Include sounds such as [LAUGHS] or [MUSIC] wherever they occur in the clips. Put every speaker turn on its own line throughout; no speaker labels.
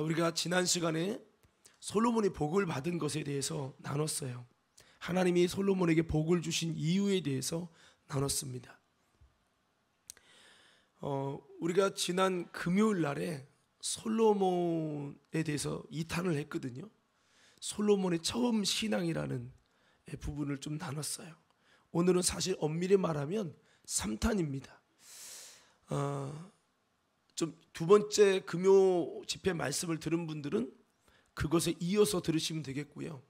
우리가 지난 시간에 솔로몬이 복을 받은 것에 대해서 나눴어요. 하나님이 솔로몬에게 복을 주신 이유에 대해서 나눴습니다. 어, 우리가 지난 금요일 날에 솔로몬에 대해서 이탄을 했거든요. 솔로몬의 처음 신앙이라는 예, 부분을 좀 나눴어요. 오늘은 사실 엄밀히 말하면 3탄입니다. 어, 두 번째 금요 집회 말씀을 들은 분들은 그것에 이어서 들으시면 되겠고요.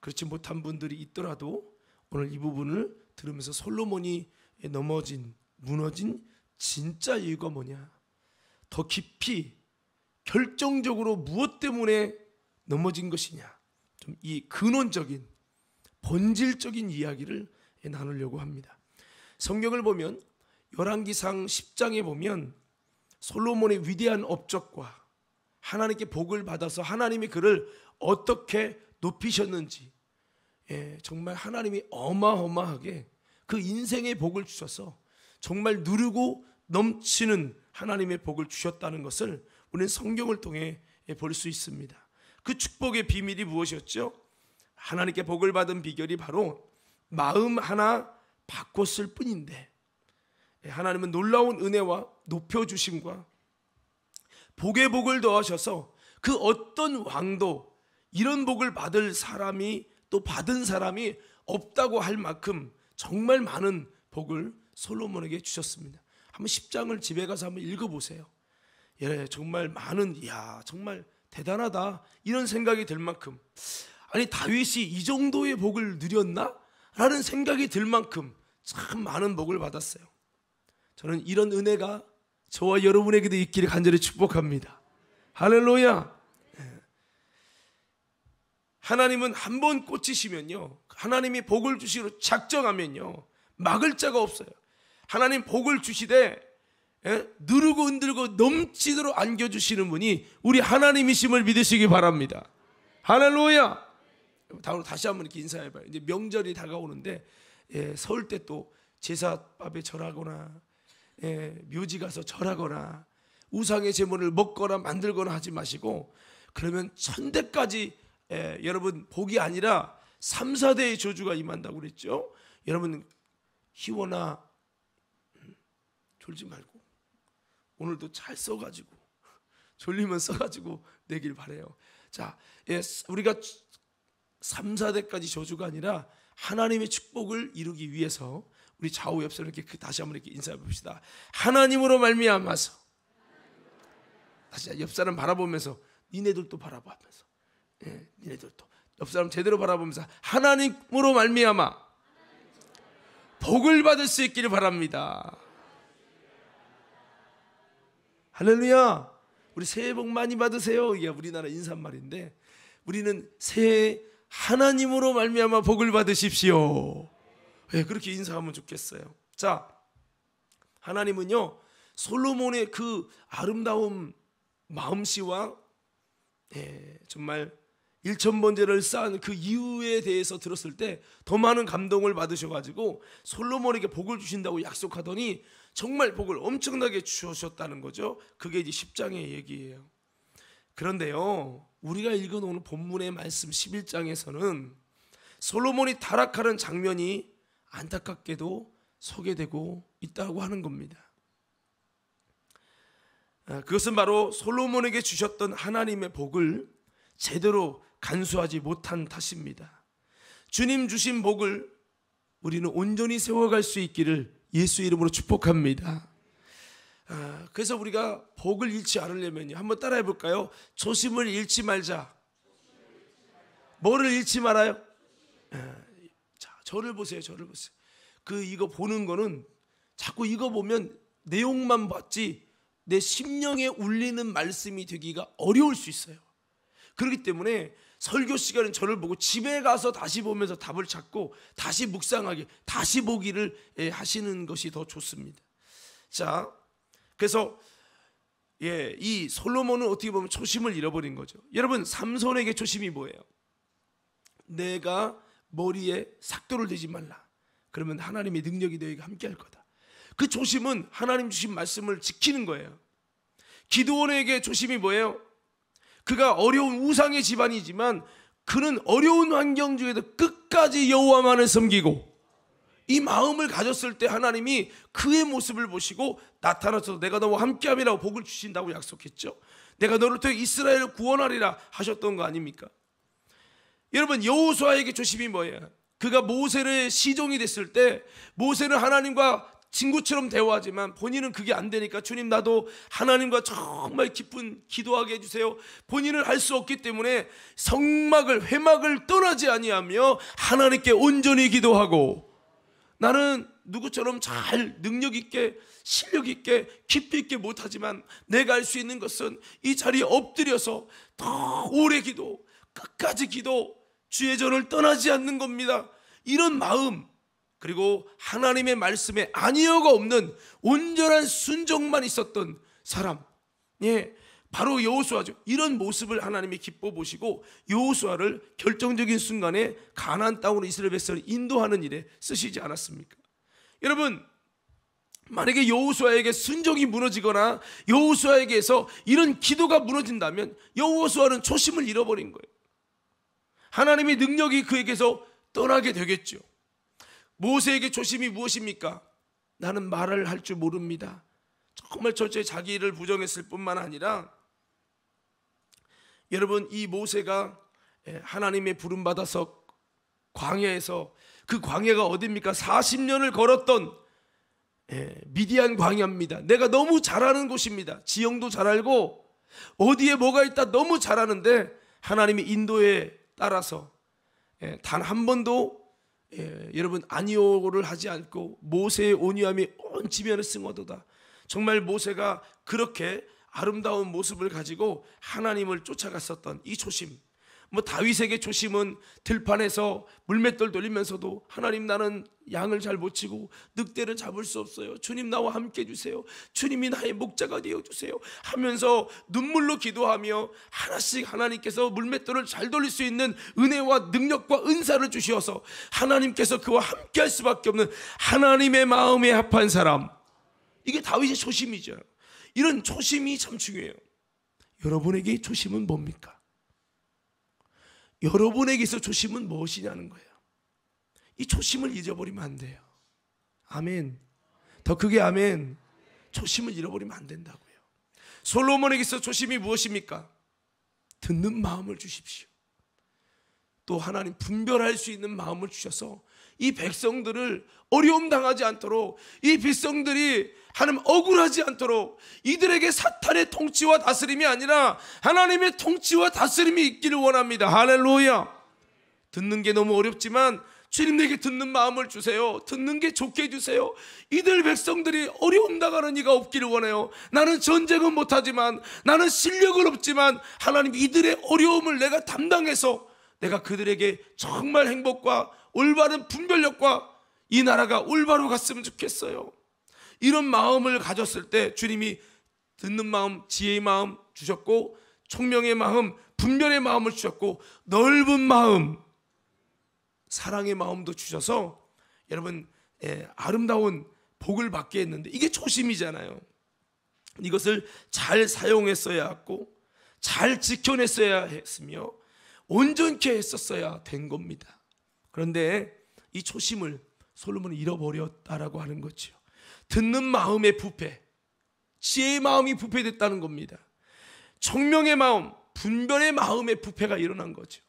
그렇지 못한 분들이 있더라도 오늘 이 부분을 들으면서 솔로몬이 넘어진 무너진 진짜 이유가 뭐냐? 더 깊이 결정적으로 무엇 때문에 넘어진 것이냐? 좀 이 근원적인 본질적인 이야기를 나누려고 합니다. 성경을 보면 열왕기상 10장에 보면 솔로몬의 위대한 업적과 하나님께 복을 받아서 하나님이 그를 어떻게 높이셨는지 예, 정말 하나님이 어마어마하게 그 인생의 복을 주셔서 정말 누르고 넘치는 하나님의 복을 주셨다는 것을 우리는 성경을 통해 예, 볼수 있습니다. 그 축복의 비밀이 무엇이었죠? 하나님께 복을 받은 비결이 바로 마음 하나 바꿨을 뿐인데 예, 하나님은 놀라운 은혜와 높여주심과 복의 복을 더하셔서 그 어떤 왕도 이런 복을 받을 사람이 또 받은 사람이 없다고 할 만큼 정말 많은 복을 솔로몬에게 주셨습니다. 한번 10장을 집에 가서 한번 읽어보세요. 예, 정말 많은, 이야, 정말 대단하다. 이런 생각이 들 만큼. 아니, 다윗이 이 정도의 복을 누렸나? 라는 생각이 들 만큼 참 많은 복을 받았어요. 저는 이런 은혜가 저와 여러분에게도 있기를 간절히 축복합니다. 할렐루야! 예. 하나님은 한 번 꽂히시면요. 하나님이 복을 주시로 작정하면요. 막을 자가 없어요. 하나님 복을 주시되 예? 누르고 흔들고 넘치도록 안겨주시는 분이 우리 하나님이심을 믿으시기 바랍니다. 할렐루야! 다음으로 다시 한번 이렇게 인사해봐요. 이제 명절이 다가오는데 예, 서때또 제사밥에 절하거나 예, 묘지 가서 절하거나 우상의 제물을 먹거나 만들거나 하지 마시고 그러면 천대까지 예, 여러분 복이 아니라 3, 4대의 저주가 임한다고 그랬죠. 여러분 희원아 음, 졸지 말고 오늘도 잘 써가지고 졸리면 써가지고 내길 바래요. 자, 예, 우리가 3, 4대까지 저주가 아니라 하나님의 축복을 이루기 위해서 우리 좌우 옆사람 이렇게 그 다시 한번 이렇게 인사해 봅시다. 하나님으로 말미암아서 다시 옆 사람 바라보면서 니네들도 바라보면서 예, 니네들도 옆 사람 제대로 바라보면서 하나님으로 말미암아 복을 받을 수 있기를 바랍니다. 할렐루야. 우리 새해 복 많이 받으세요. 이게 우리나라 인사말인데 우리는 새해 하나님으로 말미암아 복을 받으십시오. 왜 예, 그렇게 인사하면 좋겠어요. 자, 하나님은요 솔로몬의 그 아름다운 마음씨와 예, 정말 일천 번제를 쌓은 그 이유에 대해서 들었을 때 더 많은 감동을 받으셔가지고 솔로몬에게 복을 주신다고 약속하더니 정말 복을 엄청나게 주셨다는 거죠. 그게 이제 10장의 얘기예요. 그런데요, 우리가 읽은 오늘 본문의 말씀 11장에서는 솔로몬이 타락하는 장면이 안타깝게도 소개되고 있다고 하는 겁니다. 아, 그것은 바로 솔로몬에게 주셨던 하나님의 복을 제대로 간수하지 못한 탓입니다. 주님 주신 복을 우리는 온전히 세워갈 수 있기를 예수 이름으로 축복합니다. 아, 그래서 우리가 복을 잃지 않으려면요. 한번 따라해 볼까요? 조심을 잃지 말자. 뭐를 잃지 말아요? 예, 저를 보세요. 저를 보세요. 그 이거 보는 거는 자꾸 이거 보면 내용만 봤지 내 심령에 울리는 말씀이 되기가 어려울 수 있어요. 그렇기 때문에 설교 시간은 저를 보고 집에 가서 다시 보면서 답을 찾고 다시 묵상하게 다시 보기를 예, 하시는 것이 더 좋습니다. 자, 그래서 예, 이 솔로몬은 어떻게 보면 초심을 잃어버린 거죠. 여러분, 삼손에게 초심이 뭐예요? 내가 머리에 삭도를 대지 말라. 그러면 하나님의 능력이 너에게 함께할 거다. 그 조심은 하나님 주신 말씀을 지키는 거예요. 기도원에게 조심이 뭐예요? 그가 어려운 우상의 집안이지만 그는 어려운 환경 중에도 끝까지 여호와만을 섬기고 이 마음을 가졌을 때 하나님이 그의 모습을 보시고 나타나서 내가 너와 함께함이라고 복을 주신다고 약속했죠. 내가 너를 통해 이스라엘을 구원하리라 하셨던 거 아닙니까? 여러분 여호수아에게 조심이 뭐예요? 그가 모세를 시종이 됐을 때 모세는 하나님과 친구처럼 대화하지만 본인은 그게 안 되니까 주님 나도 하나님과 정말 깊은 기도하게 해주세요. 본인은 할수 없기 때문에 성막을 회막을 떠나지 아니하며 하나님께 온전히 기도하고 나는 누구처럼 잘 능력 있게 실력 있게 깊이 있게 못하지만 내가 할 수 있는 것은 이 자리에 엎드려서 더 오래 기도 끝까지 기도, 주의 전을 떠나지 않는 겁니다. 이런 마음, 그리고 하나님의 말씀에 아니어가 없는 온전한 순종만 있었던 사람, 예, 바로 여호수아죠. 이런 모습을 하나님이 기뻐 보시고 여호수아를 결정적인 순간에 가나안 땅으로 이스라엘 백성을 인도하는 일에 쓰시지 않았습니까? 여러분, 만약에 여호수아에게 순종이 무너지거나 여호수아에게서 이런 기도가 무너진다면 여호수아는 초심을 잃어버린 거예요. 하나님의 능력이 그에게서 떠나게 되겠죠. 모세에게 조심이 무엇입니까? 나는 말을 할 줄 모릅니다. 정말 철저히 자기를 부정했을 뿐만 아니라 여러분 이 모세가 예, 하나님의 부름 받아서 광야에서 그 광야가 어디니까 40년을 걸었던 예, 미디안 광야입니다. 내가 너무 잘 아는 곳입니다. 지형도 잘 알고 어디에 뭐가 있다 너무 잘 아는데 하나님이 인도에 따라서 예, 단한 번도 예, 여러분 아니오를 하지 않고 모세의 온유함이 온 지면을 승어도다. 정말 모세가 그렇게 아름다운 모습을 가지고 하나님을 쫓아갔었던 이 초심 뭐 다윗에게 조심은 들판에서 물맷돌 돌리면서도 하나님 나는 양을 잘 못 치고 늑대를 잡을 수 없어요. 주님 나와 함께 주세요. 주님이 나의 목자가 되어 주세요. 하면서 눈물로 기도하며 하나씩 하나님께서 물맷돌을 잘 돌릴 수 있는 은혜와 능력과 은사를 주시어서 하나님께서 그와 함께 할 수밖에 없는 하나님의 마음에 합한 사람. 이게 다윗의 초심이죠. 이런 초심이 참 중요해요. 여러분에게 초심은 뭡니까? 여러분에게서 초심은 무엇이냐는 거예요. 이 초심을 잊어버리면 안 돼요. 아멘. 더 크게 아멘. 초심을 잃어버리면 안 된다고요. 솔로몬에게서 초심이 무엇입니까? 듣는 마음을 주십시오. 또 하나님 분별할 수 있는 마음을 주셔서 이 백성들을 어려움 당하지 않도록 이 백성들이 하나님 억울하지 않도록 이들에게 사탄의 통치와 다스림이 아니라 하나님의 통치와 다스림이 있기를 원합니다. 할렐루야. 듣는 게 너무 어렵지만 주님 내게 듣는 마음을 주세요. 듣는 게 좋게 해주세요. 이들 백성들이 어려움 당하는 이가 없기를 원해요. 나는 전쟁은 못하지만 나는 실력은 없지만 하나님 이들의 어려움을 내가 담당해서 내가 그들에게 정말 행복과 올바른 분별력과 이 나라가 올바로 갔으면 좋겠어요. 이런 마음을 가졌을 때 주님이 듣는 마음, 지혜의 마음 주셨고 총명의 마음, 분별의 마음을 주셨고 넓은 마음, 사랑의 마음도 주셔서 여러분 예, 아름다운 복을 받게 했는데 이게 초심이잖아요. 이것을 잘 사용했어야 했고 잘 지켜냈어야 했으며 온전케 했었어야 된 겁니다. 그런데 이 초심을 솔로몬은 잃어버렸다라고 하는 거지요. 듣는 마음의 부패, 지혜의 마음이 부패됐다는 겁니다. 청명의 마음, 분별의 마음의 부패가 일어난 거죠.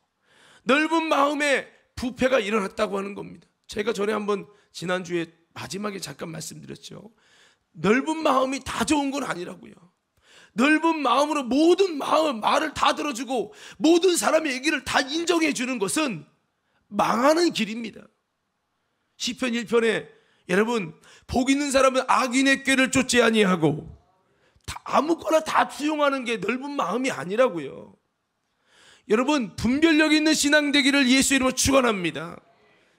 넓은 마음의 부패가 일어났다고 하는 겁니다. 제가 전에 한번 지난주에 마지막에 잠깐 말씀드렸죠. 넓은 마음이 다 좋은 건 아니라고요. 넓은 마음으로 모든 마음, 말을 다 들어주고 모든 사람의 얘기를 다 인정해 주는 것은 망하는 길입니다. 시편 1편에 여러분 복 있는 사람은 악인의 꾀를 쫓지 아니하고 다 아무거나 다 수용하는 게 넓은 마음이 아니라고요. 여러분 분별력 있는 신앙 되기를 예수 이름으로 축원합니다.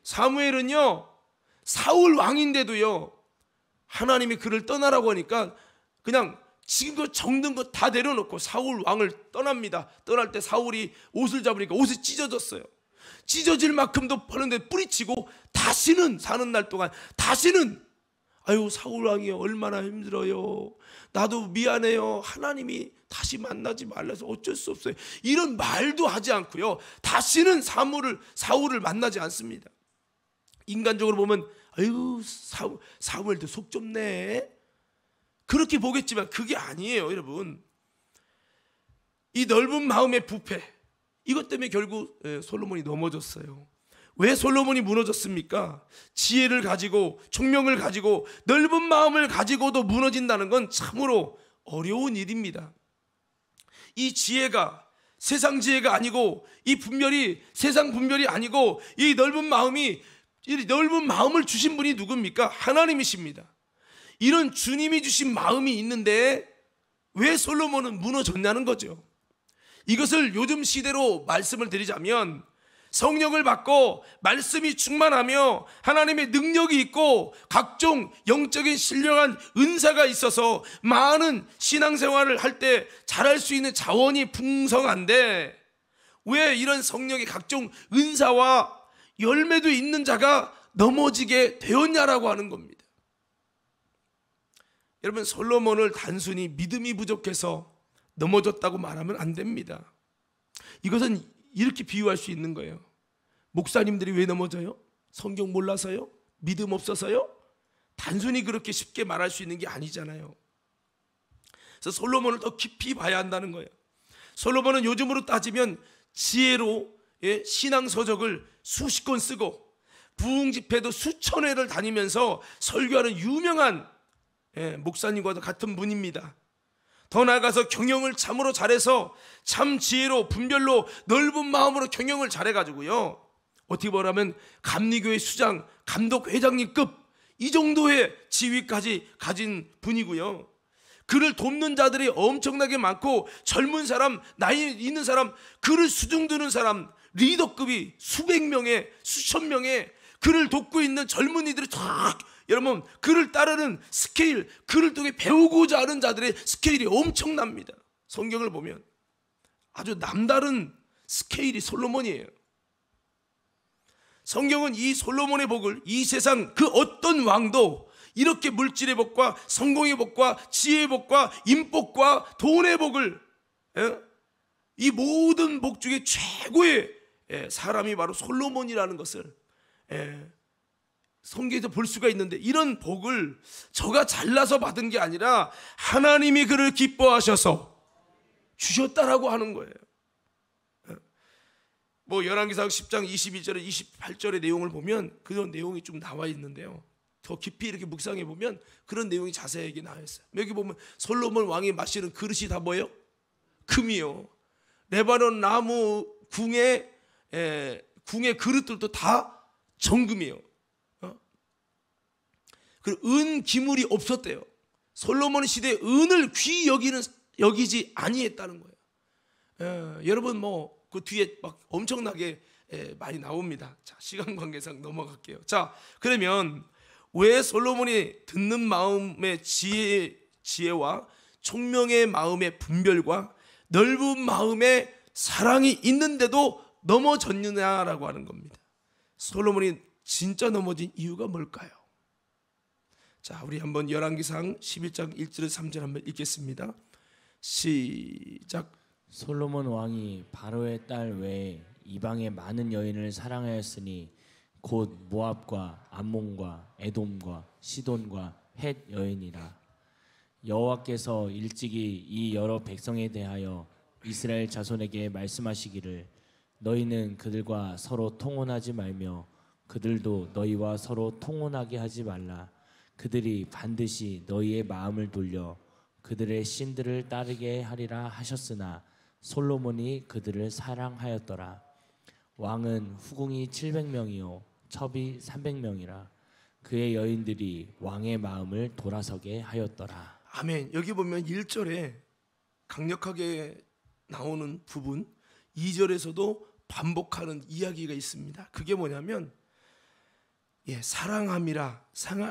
사무엘은요 사울 왕인데도요 하나님이 그를 떠나라고 하니까 그냥 지금껏 그 적는 거 다 내려놓고 사울 왕을 떠납니다. 떠날 때 사울이 옷을 잡으니까 옷이 찢어졌어요. 찢어질 만큼도 파는데 뿌리치고 다시는 사는 날 동안 다시는 아유 사울 왕이 얼마나 힘들어요. 나도 미안해요. 하나님이 다시 만나지 말라서 어쩔 수 없어요. 이런 말도 하지 않고요. 다시는 사물을 사울을 만나지 않습니다. 인간적으로 보면 아유 사울, 사울도 속 좁네. 그렇게 보겠지만 그게 아니에요, 여러분. 이 넓은 마음의 부패, 이것 때문에 결국 예, 솔로몬이 넘어졌어요. 왜 솔로몬이 무너졌습니까? 지혜를 가지고 총명을 가지고 넓은 마음을 가지고도 무너진다는 건 참으로 어려운 일입니다. 이 지혜가 세상 지혜가 아니고 이 분별이 세상 분별이 아니고 이 넓은 마음이 이 넓은 마음을 주신 분이 누굽니까? 하나님이십니다. 이런 주님이 주신 마음이 있는데 왜 솔로몬은 무너졌냐는 거죠. 이것을 요즘 시대로 말씀을 드리자면 성령을 받고 말씀이 충만하며 하나님의 능력이 있고 각종 영적인 신령한 은사가 있어서 많은 신앙생활을 할 때 잘할 수 있는 자원이 풍성한데 왜 이런 성령의 각종 은사와 열매도 있는 자가 넘어지게 되었냐라고 하는 겁니다. 여러분 솔로몬을 단순히 믿음이 부족해서 넘어졌다고 말하면 안 됩니다. 이것은 이렇게 비유할 수 있는 거예요. 목사님들이 왜 넘어져요? 성경 몰라서요? 믿음 없어서요? 단순히 그렇게 쉽게 말할 수 있는 게 아니잖아요. 그래서 솔로몬을 더 깊이 봐야 한다는 거예요. 솔로몬은 요즘으로 따지면 지혜로 예, 신앙 서적을 수십 권 쓰고 부흥 집회도 수천 회를 다니면서 설교하는 유명한 예, 목사님과도 같은 분입니다. 더 나아가서 경영을 참으로 잘해서 참 지혜로 분별로 넓은 마음으로 경영을 잘해가지고요. 어떻게 말하면 감리교회 수장, 감독 회장님급 이 정도의 지위까지 가진 분이고요. 그를 돕는 자들이 엄청나게 많고 젊은 사람, 나이 있는 사람, 그를 수중두는 사람, 리더급이 수백 명에 수천 명에 그를 돕고 있는 젊은이들이 쫙 여러분 그를 따르는 스케일, 그를 통해 배우고자 하는 자들의 스케일이 엄청납니다. 성경을 보면 아주 남다른 스케일이 솔로몬이에요. 성경은 이 솔로몬의 복을 이 세상 그 어떤 왕도 이렇게 물질의 복과 성공의 복과 지혜의 복과 인복과 돈의 복을 예? 이 모든 복 중에 최고의 예, 사람이 바로 솔로몬이라는 것을 예, 성경에서 볼 수가 있는데 이런 복을 저가 잘나서 받은 게 아니라 하나님이 그를 기뻐하셔서 주셨다라고 하는 거예요. 뭐 열왕기상 10장 22절에 28절의 내용을 보면 그런 내용이 좀 나와 있는데요. 더 깊이 이렇게 묵상해 보면 그런 내용이 자세하게 나와 있어요. 여기 보면 솔로몬 왕이 마시는 그릇이 다 뭐예요? 금이요. 레바논 나무 궁의 궁의 그릇들도 다 정금이에요. 그은 기물이 없었대요. 솔로몬 시대 은을 귀 여기는 여기지 아니했다는 거예요. 에, 예, 여러분 뭐 그 뒤에 막 엄청나게 에, 예, 많이 나옵니다. 자 시간 관계상 넘어갈게요. 자 그러면 왜 솔로몬이 듣는 마음의 지혜 지혜와 총명의 마음의 분별과 넓은 마음의 사랑이 있는데도 넘어졌느냐라고 하는 겁니다. 솔로몬이 진짜 넘어진 이유가 뭘까요?
자, 우리 한번 열왕기상 11장 1절 3절 한번 읽겠습니다. 시작. 솔로몬 왕이 바로의 딸 외에 이방의 많은 여인을 사랑하였으니 곧 모압과 암몬과 에돔과 시돈과 헷 여인이라. 여호와께서 일찍이 이 여러 백성에 대하여 이스라엘 자손에게 말씀하시기를 너희는 그들과 서로 통혼하지 말며 그들도 너희와 서로 통혼하게 하지 말라. 그들이 반드시 너희의 마음을 돌려 그들의 신들을 따르게 하리라 하셨으나 솔로몬이 그들을 사랑하였더라. 왕은 후궁이 700명이요 첩이 300명이라 그의 여인들이 왕의 마음을 돌아서게 하였더라.
아멘. 여기 보면 1절에 강력하게 나오는 부분 2절에서도 반복하는 이야기가 있습니다. 그게 뭐냐면 예, 사랑함이라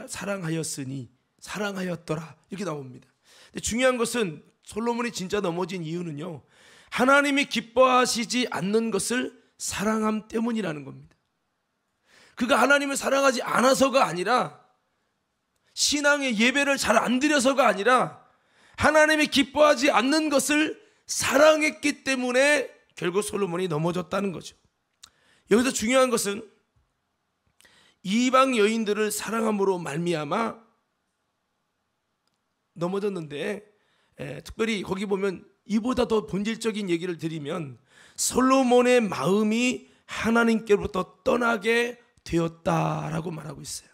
사랑하였으니 사랑하였더라 이렇게 나옵니다. 근데 중요한 것은 솔로몬이 진짜 넘어진 이유는요. 하나님이 기뻐하시지 않는 것을 사랑함 때문이라는 겁니다. 그가 하나님을 사랑하지 않아서가 아니라 신앙의 예배를 잘 안 드려서가 아니라 하나님이 기뻐하지 않는 것을 사랑했기 때문에 결국 솔로몬이 넘어졌다는 거죠. 여기서 중요한 것은 이방 여인들을 사랑함으로 말미암아 넘어졌는데 에, 예, 특별히 거기 보면 이보다 더 본질적인 얘기를 드리면 솔로몬의 마음이 하나님께로부터 떠나게 되었다라고 말하고 있어요.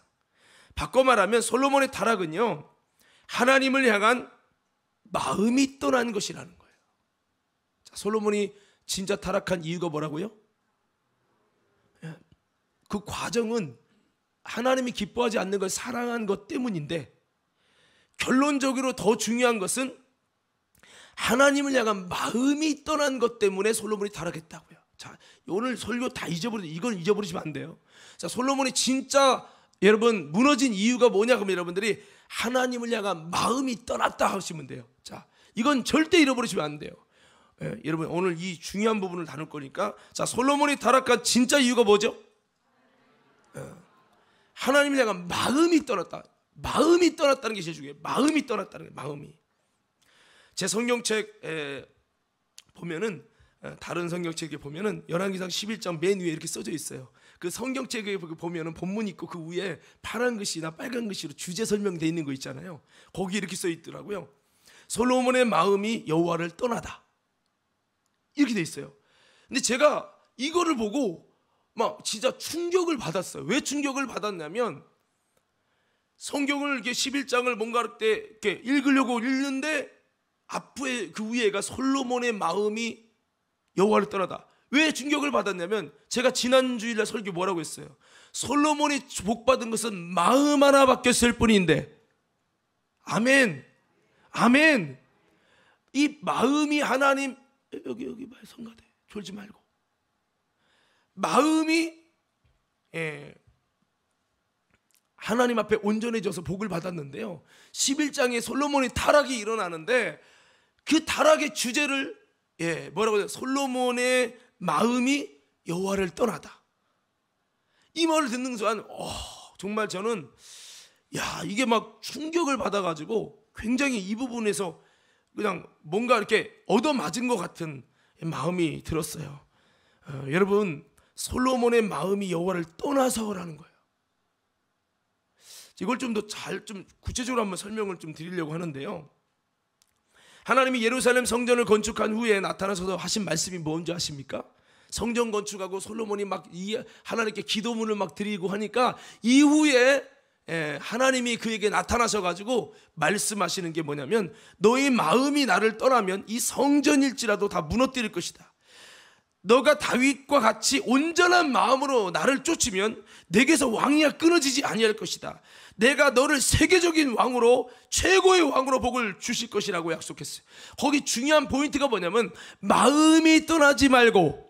바꿔 말하면 솔로몬의 타락은요. 하나님을 향한 마음이 떠난 것이라는 거예요. 자, 솔로몬이 진짜 타락한 이유가 뭐라고요? 예, 그 과정은 하나님이 기뻐하지 않는 걸 사랑한 것 때문인데 결론적으로 더 중요한 것은 하나님을 향한 마음이 떠난 것 때문에 솔로몬이 타락했다고요. 자, 오늘 설교 다 잊어버려. 이건 잊어버리시면 안 돼요. 자, 솔로몬이 진짜 여러분 무너진 이유가 뭐냐 그러 여러분들이 하나님을 향한 마음이 떠났다 하시면 돼요. 자, 이건 절대 잃어버리시면 안 돼요. 예, 여러분 오늘 이 중요한 부분을 다룰 거니까 자, 솔로몬이 타락한 진짜 이유가 뭐죠? 하나님이 향한 마음이 떠났다. 마음이 떠났다는 게 제일 중요해요. 마음이 떠났다는 게 마음이. 제 성경책 보면은 다른 성경책에 보면은 열왕기상 11장 맨 위에 이렇게 써져 있어요. 그 성경책에 그 보면은 본문 있고 그 위에 파란 글씨나 빨간 글씨로 주제 설명돼 있는 거 있잖아요. 거기 이렇게 써 있더라고요. 솔로몬의 마음이 여호와를 떠나다. 이렇게 돼 있어요. 근데 제가 이거를 보고 막 진짜 충격을 받았어요. 왜 충격을 받았냐면 성경을 이렇게 11장을 뭔가 이때 이렇게 읽으려고 읽는데 앞에 그 위에가 솔로몬의 마음이 여호와를 떠나다. 왜 충격을 받았냐면 제가 지난 주일날 설교 뭐라고 했어요? 솔로몬이 복받은 것은 마음 하나 바뀌었을 뿐인데 아멘 아멘 이 마음이 하나님 여기 여기 봐 성가대 졸지 말고 마음이 예, 하나님 앞에 온전해져서 복을 받았는데요. 11장에 솔로몬이 타락이 일어나는데 그 타락의 주제를 예, 뭐라고 해요? 솔로몬의 마음이 여호와를 떠나다. 이 말을 듣는 순간 어, 정말 저는 야, 이게 막 충격을 받아 가지고 굉장히 이 부분에서 그냥 뭔가 이렇게 얻어맞은 것 같은 마음이 들었어요. 어, 여러분 솔로몬의 마음이 여호와를 떠나서라는 거예요. 이걸 좀 더 잘 좀 구체적으로 한번 설명을 좀 드리려고 하는데요. 하나님이 예루살렘 성전을 건축한 후에 나타나서 하신 말씀이 뭔지 아십니까? 성전 건축하고 솔로몬이 막 하나님께 기도문을 막 드리고 하니까 이후에 예, 하나님이 그에게 나타나셔 가지고 말씀하시는 게 뭐냐면 너희 마음이 나를 떠나면 이 성전일지라도 다 무너뜨릴 것이다. 너가 다윗과 같이 온전한 마음으로 나를 쫓으면 내게서 왕이야 끊어지지 아니할 것이다. 내가 너를 세계적인 왕으로 최고의 왕으로 복을 주실 것이라고 약속했어요. 거기 중요한 포인트가 뭐냐면 마음이 떠나지 말고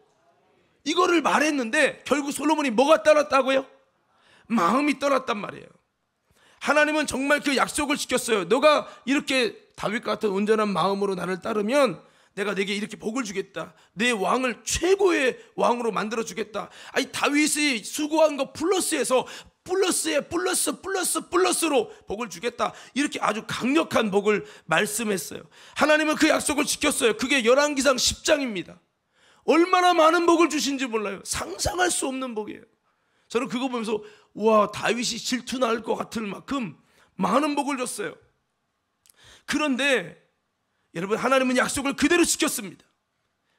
이거를 말했는데 결국 솔로몬이 뭐가 떠났다고요? 마음이 떠났단 말이에요. 하나님은 정말 그 약속을 지켰어요. 너가 이렇게 다윗 같은 온전한 마음으로 나를 따르면 내가 내게 이렇게 복을 주겠다. 내 왕을 최고의 왕으로 만들어 주겠다. 아니 다윗이 수고한 거 플러스에서 플러스에 플러스 플러스 플러스로 복을 주겠다. 이렇게 아주 강력한 복을 말씀했어요. 하나님은 그 약속을 지켰어요. 그게 열왕기상 10장입니다. 얼마나 많은 복을 주신지 몰라요. 상상할 수 없는 복이에요. 저는 그거 보면서 와 다윗이 질투 날것 같을 만큼 많은 복을 줬어요. 그런데 여러분 하나님은 약속을 그대로 지켰습니다.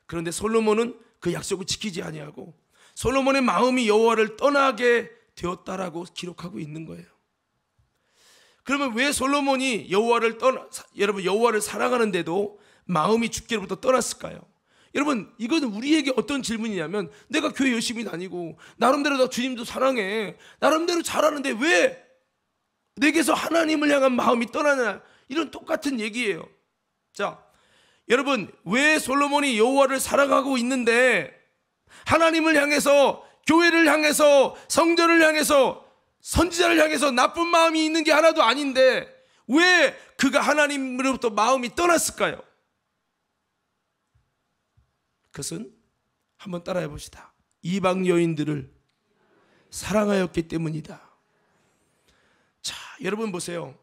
그런데 솔로몬은 그 약속을 지키지 아니하고 솔로몬의 마음이 여호와를 떠나게 되었다라고 기록하고 있는 거예요. 그러면 왜 솔로몬이 여호와를 떠나 여러분 여호와를 사랑하는데도 마음이 주께로부터 떠났을까요? 여러분 이건 우리에게 어떤 질문이냐면 내가 교회 열심히 다니고 나름대로 나 주님도 사랑해 나름대로 잘하는데 왜 내게서 하나님을 향한 마음이 떠나냐 이런 똑같은 얘기예요. 자, 여러분 왜 솔로몬이 여호와를 사랑하고 있는데 하나님을 향해서 교회를 향해서 성전을 향해서 선지자를 향해서 나쁜 마음이 있는 게 하나도 아닌데 왜 그가 하나님으로부터 마음이 떠났을까요? 그것은 한번 따라해 봅시다. 이방 여인들을 사랑하였기 때문이다. 자, 여러분 보세요.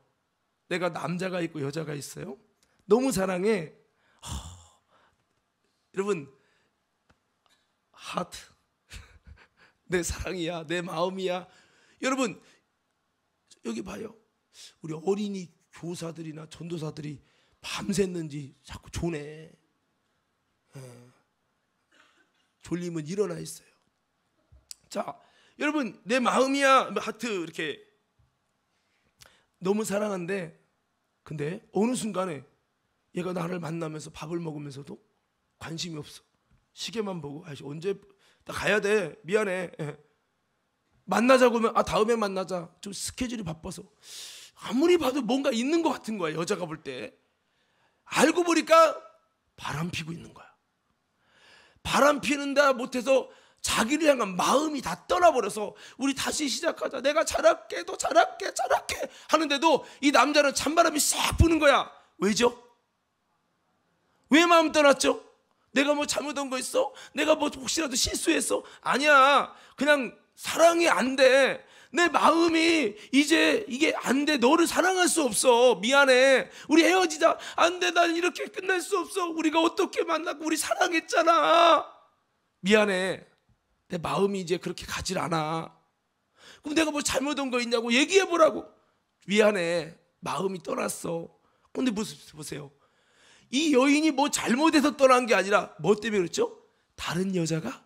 내가 남자가 있고 여자가 있어요. 너무 사랑해. 허, 여러분 하트 [LAUGHS] 내 사랑이야 내 마음이야 여러분 여기 봐요 우리 어린이 교사들이나 전도사들이 밤샜는지 자꾸 조네 어, 졸리면 일어나 있어요 자 여러분 내 마음이야 뭐 하트 이렇게 너무 사랑한데 근데 어느 순간에 얘가 나를 만나면서 밥을 먹으면서도 관심이 없어. 시계만 보고 아 언제 나 가야 돼 미안해 예. 만나자고 하면 아 다음에 만나자 좀 스케줄이 바빠서 아무리 봐도 뭔가 있는 것 같은 거야 여자가 볼 때 알고 보니까 바람 피고 있는 거야 바람 피는다 못해서 자기를 향한 마음이 다 떠나버려서 우리 다시 시작하자 내가 잘할게 더 잘할게 잘할게 하는데도 이 남자는 찬바람이 싹 부는 거야 왜죠? 왜 마음 떠났죠? 내가 뭐 잘못한 거 있어? 내가 뭐 혹시라도 실수했어? 아니야. 그냥 사랑이 안 돼. 내 마음이 이제 이게 안 돼. 너를 사랑할 수 없어. 미안해. 우리 헤어지자. 안 돼. 난 이렇게 끝날 수 없어. 우리가 어떻게 만나고 우리 사랑했잖아. 미안해. 내 마음이 이제 그렇게 가질 않아. 그럼 내가 뭐 잘못한 거 있냐고 얘기해 보라고. 미안해. 마음이 떠났어. 근데 보세요. 이 여인이 뭐 잘못해서 떠난 게 아니라 뭐 때문에 그랬죠? 다른 여자가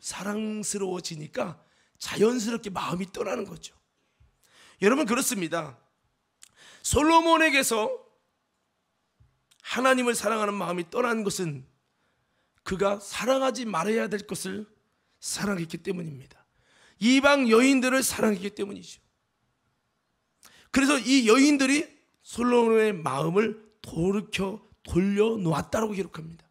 사랑스러워지니까 자연스럽게 마음이 떠나는 거죠. 여러분 그렇습니다. 솔로몬에게서 하나님을 사랑하는 마음이 떠난 것은 그가 사랑하지 말아야 될 것을 사랑했기 때문입니다. 이방 여인들을 사랑했기 때문이죠. 그래서 이 여인들이 솔로몬의 마음을 돌이켜 돌려놓았다라고 기록합니다.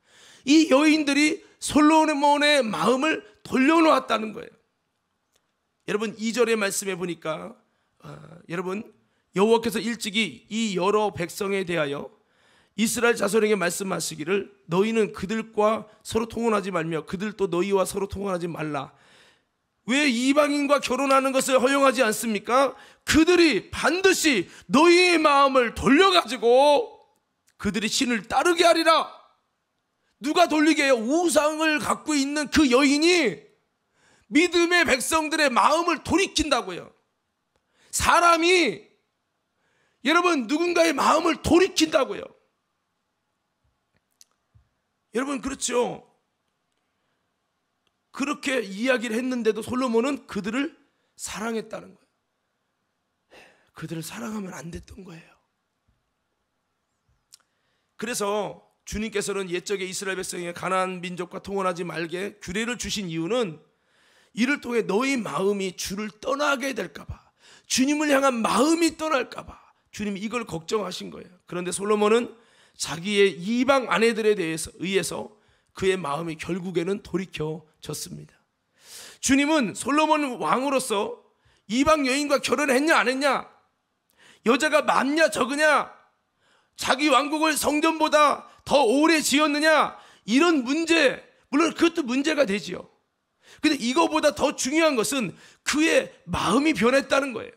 이 여인들이 솔로몬의 마음을 돌려놓았다는 거예요. 여러분 2절의 말씀에 보니까 어, 여러분 여호와께서 일찍이 이 여러 백성에 대하여 이스라엘 자손에게 말씀하시기를 너희는 그들과 서로 통혼하지 말며 그들도 너희와 서로 통혼하지 말라. 왜 이방인과 결혼하는 것을 허용하지 않습니까? 그들이 반드시 너희의 마음을 돌려가지고 그들이 신을 따르게 하리라. 누가 돌리게 해요? 우상을 갖고 있는 그 여인이 믿음의 백성들의 마음을 돌이킨다고요. 사람이 여러분 누군가의 마음을 돌이킨다고요. 여러분 그렇죠. 그렇게 이야기를 했는데도 솔로몬은 그들을 사랑했다는 거예요. 그들을 사랑하면 안 됐던 거예요. 그래서 주님께서는 옛적의 이스라엘 백성에 게 가나안 민족과 통원하지 말게 규례를 주신 이유는 이를 통해 너희 마음이 주를 떠나게 될까봐 주님을 향한 마음이 떠날까봐 주님이 이걸 걱정하신 거예요. 그런데 솔로몬은 자기의 이방 아내들에 대해서 의해서 그의 마음이 결국에는 돌이켜졌습니다. 주님은 솔로몬 왕으로서 이방 여인과 결혼했냐 안 했냐 여자가 많냐 적으냐 자기 왕국을 성전보다 더 오래 지었느냐? 이런 문제, 물론 그것도 문제가 되지요. 근데 이거보다 더 중요한 것은 그의 마음이 변했다는 거예요.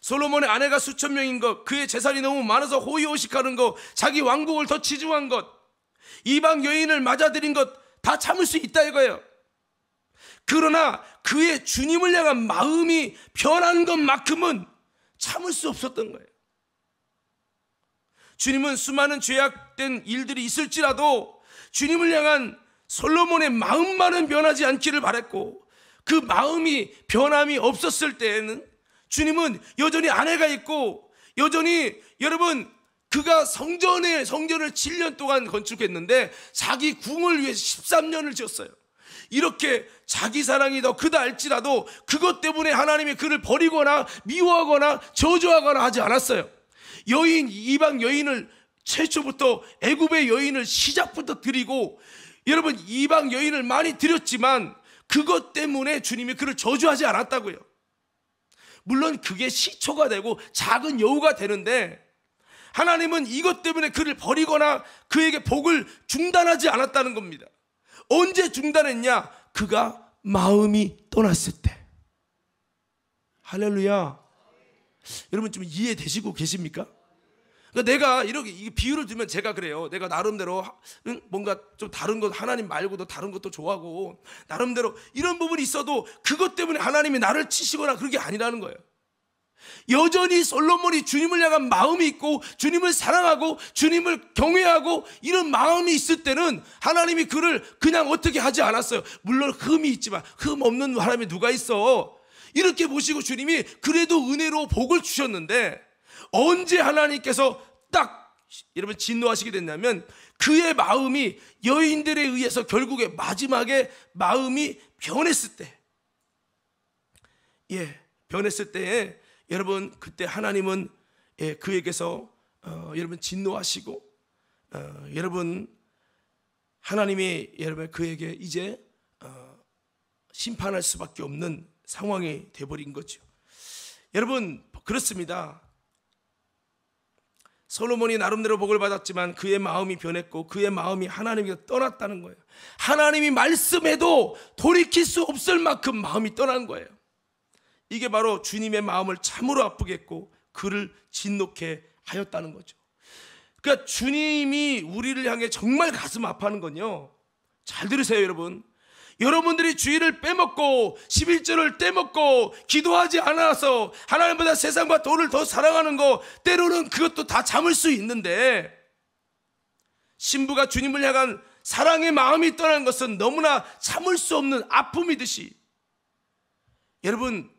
솔로몬의 아내가 수천 명인 것, 그의 재산이 너무 많아서 호의호식하는 것, 자기 왕국을 더 치중한 것, 이방 여인을 맞아들인 것, 다 참을 수 있다 이거예요. 그러나 그의 주님을 향한 마음이 변한 것만큼은 참을 수 없었던 거예요. 주님은 수많은 죄악된 일들이 있을지라도 주님을 향한 솔로몬의 마음만은 변하지 않기를 바랬고 그 마음이 변함이 없었을 때에는 주님은 여전히 아내가 있고 여전히 여러분 그가 성전에 성전을 7년 동안 건축했는데 자기 궁을 위해 13년을 지었어요. 이렇게 자기 사랑이 더 크다 할지라도 그것 때문에 하나님이 그를 버리거나 미워하거나 저주하거나 하지 않았어요. 여인 이방 여인을 최초부터 애굽의 여인을 시작부터 드리고 여러분 이방 여인을 많이 드렸지만 그것 때문에 주님이 그를 저주하지 않았다고요. 물론 그게 시초가 되고 작은 여우가 되는데 하나님은 이것 때문에 그를 버리거나 그에게 복을 중단하지 않았다는 겁니다. 언제 중단했냐? 그가 마음이 떠났을 때. 할렐루야. 여러분 좀 이해되시고 계십니까? 그러니까 내가 이렇게 비유를 들면 제가 그래요. 내가 나름대로 뭔가 좀 다른 것 하나님 말고도 다른 것도 좋아하고 나름대로 이런 부분이 있어도 그것 때문에 하나님이 나를 치시거나 그런 게 아니라는 거예요. 여전히 솔로몬이 주님을 향한 마음이 있고 주님을 사랑하고 주님을 경외하고 이런 마음이 있을 때는 하나님이 그를 그냥 어떻게 하지 않았어요. 물론 흠이 있지만 흠 없는 사람이 누가 있어. 이렇게 보시고 주님이 그래도 은혜로 복을 주셨는데 언제 하나님께서 딱 여러분 진노하시게 됐냐면 그의 마음이 여인들에 의해서 결국에 마지막에 마음이 변했을 때, 예 변했을 때에 여러분 그때 하나님은 예, 그에게서 어, 여러분 진노하시고 어, 여러분 하나님이 여러분 그에게 이제 어, 심판할 수밖에 없는 상황이 돼버린 거죠. 여러분 그렇습니다. 솔로몬이 나름대로 복을 받았지만 그의 마음이 변했고 그의 마음이 하나님에게 떠났다는 거예요. 하나님이 말씀해도 돌이킬 수 없을 만큼 마음이 떠난 거예요. 이게 바로 주님의 마음을 참으로 아프겠고 그를 진노케 하였다는 거죠. 그러니까 주님이 우리를 향해 정말 가슴 아파하는 건요. 잘 들으세요, 여러분. 여러분들이 주의를 빼먹고 11절을 떼먹고 기도하지 않아서 하나님보다 세상과 돈을 더 사랑하는 거 때로는 그것도 다 참을 수 있는데 신부가 주님을 향한 사랑의 마음이 떠난 것은 너무나 참을 수 없는 아픔이듯이 여러분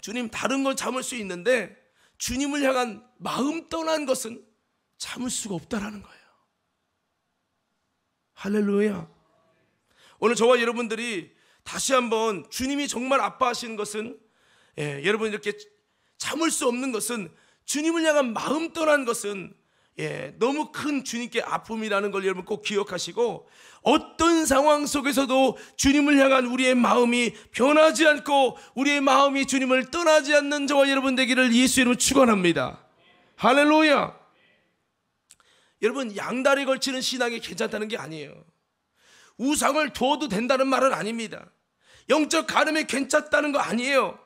주님 다른 건 참을 수 있는데 주님을 향한 마음 떠난 것은 참을 수가 없다라는 거예요. 할렐루야. 오늘 저와 여러분들이 다시 한번 주님이 정말 아파하시는 것은 예, 여러분 이렇게 참을 수 없는 것은 주님을 향한 마음 떠난 것은 예, 너무 큰 주님께 아픔이라는 걸 여러분 꼭 기억하시고 어떤 상황 속에서도 주님을 향한 우리의 마음이 변하지 않고 우리의 마음이 주님을 떠나지 않는 저와 여러분 되기를 예수 이름으로 축원합니다. 할렐루야. 여러분 양다리 걸치는 신앙이 괜찮다는 게 아니에요. 우상을 둬도 된다는 말은 아닙니다. 영적 가늠이 괜찮다는 거 아니에요.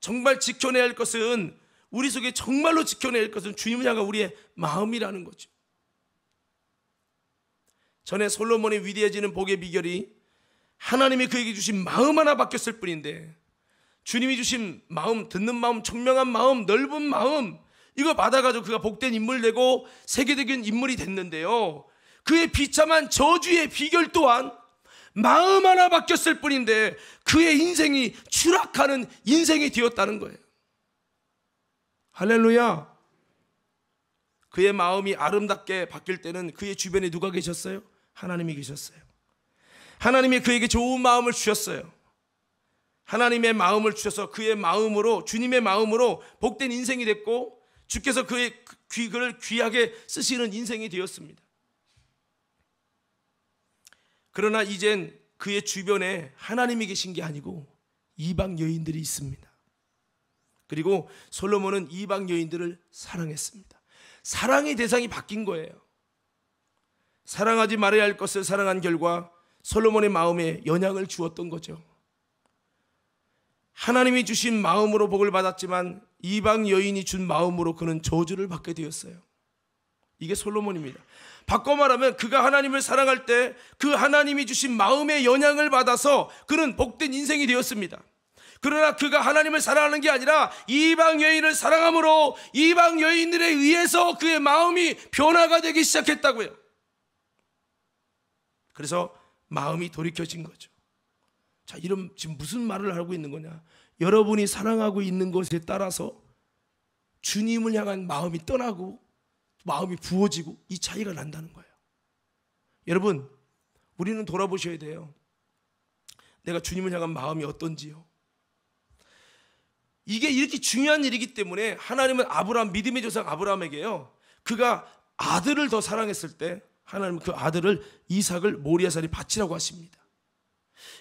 정말 지켜내야 할 것은 우리 속에 정말로 지켜내야 할 것은 주님을 향한 우리의 마음이라는 거죠. 전에 솔로몬이 위대해지는 복의 비결이 하나님이 그에게 주신 마음 하나 바뀌었을 뿐인데 주님이 주신 마음, 듣는 마음, 청명한 마음, 넓은 마음 이거 받아가지고 그가 복된 인물 되고 세계적인 인물이 됐는데요. 그의 비참한 저주의 비결 또한 마음 하나 바뀌었을 뿐인데 그의 인생이 추락하는 인생이 되었다는 거예요. 할렐루야. 그의 마음이 아름답게 바뀔 때는 그의 주변에 누가 계셨어요? 하나님이 계셨어요. 하나님이 그에게 좋은 마음을 주셨어요. 하나님의 마음을 주셔서 그의 마음으로 주님의 마음으로 복된 인생이 됐고 주께서 그의 귀, 그를 귀하게 쓰시는 인생이 되었습니다. 그러나 이젠 그의 주변에 하나님이 계신 게 아니고 이방 여인들이 있습니다. 그리고 솔로몬은 이방 여인들을 사랑했습니다. 사랑의 대상이 바뀐 거예요. 사랑하지 말아야 할 것을 사랑한 결과 솔로몬의 마음에 연약을 주었던 거죠. 하나님이 주신 마음으로 복을 받았지만 이방 여인이 준 마음으로 그는 저주를 받게 되었어요. 이게 솔로몬입니다. 바꿔 말하면 그가 하나님을 사랑할 때 그 하나님이 주신 마음의 영향을 받아서 그는 복된 인생이 되었습니다. 그러나 그가 하나님을 사랑하는 게 아니라 이방 여인을 사랑함으로 이방 여인들에 의해서 그의 마음이 변화가 되기 시작했다고요. 그래서 마음이 돌이켜진 거죠. 자, 이런 지금 무슨 말을 하고 있는 거냐? 여러분이 사랑하고 있는 것에 따라서 주님을 향한 마음이 떠나고 마음이 부어지고 이 차이가 난다는 거예요. 여러분, 우리는 돌아보셔야 돼요. 내가 주님을 향한 마음이 어떤지요. 이게 이렇게 중요한 일이기 때문에 하나님은 아브라함 믿음의 조상 아브라함에게요. 그가 아들을 더 사랑했을 때 하나님은 그 아들을 이삭을 모리아산에 바치라고 하십니다.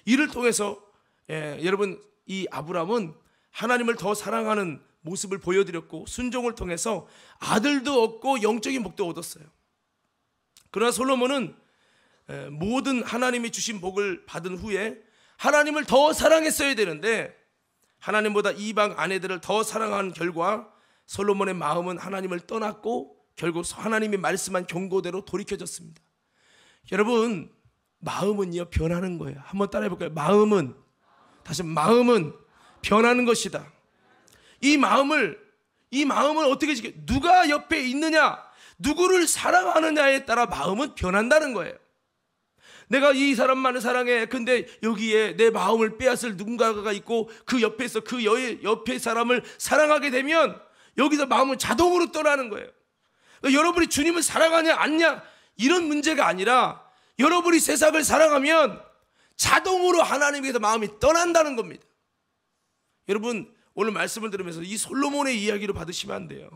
이를 통해서 예, 여러분 이 아브라함은 하나님을 더 사랑하는 모습을 보여드렸고 순종을 통해서 아들도 얻고 영적인 복도 얻었어요. 그러나 솔로몬은 모든 하나님이 주신 복을 받은 후에 하나님을 더 사랑했어야 되는데 하나님보다 이방 아내들을 더 사랑한 결과 솔로몬의 마음은 하나님을 떠났고 결국 하나님이 말씀한 경고대로 돌이켜졌습니다. 여러분 마음은요 변하는 거예요. 한번 따라해 볼까요? 마음은 다시 마음은 변하는 것이다. 이 마음을 이 마음을 어떻게 지켜? 누가 옆에 있느냐, 누구를 사랑하느냐에 따라 마음은 변한다는 거예요. 내가 이 사람만을 사랑해. 근데 여기에 내 마음을 빼앗을 누군가가 있고 그 옆에서 그 여, 옆에 사람을 사랑하게 되면 여기서 마음은 자동으로 떠나는 거예요. 그러니까 여러분이 주님을 사랑하냐 안냐 이런 문제가 아니라 여러분이 세상을 사랑하면 자동으로 하나님께서 마음이 떠난다는 겁니다. 여러분 오늘 말씀을 들으면서 이 솔로몬의 이야기를 받으시면 안 돼요.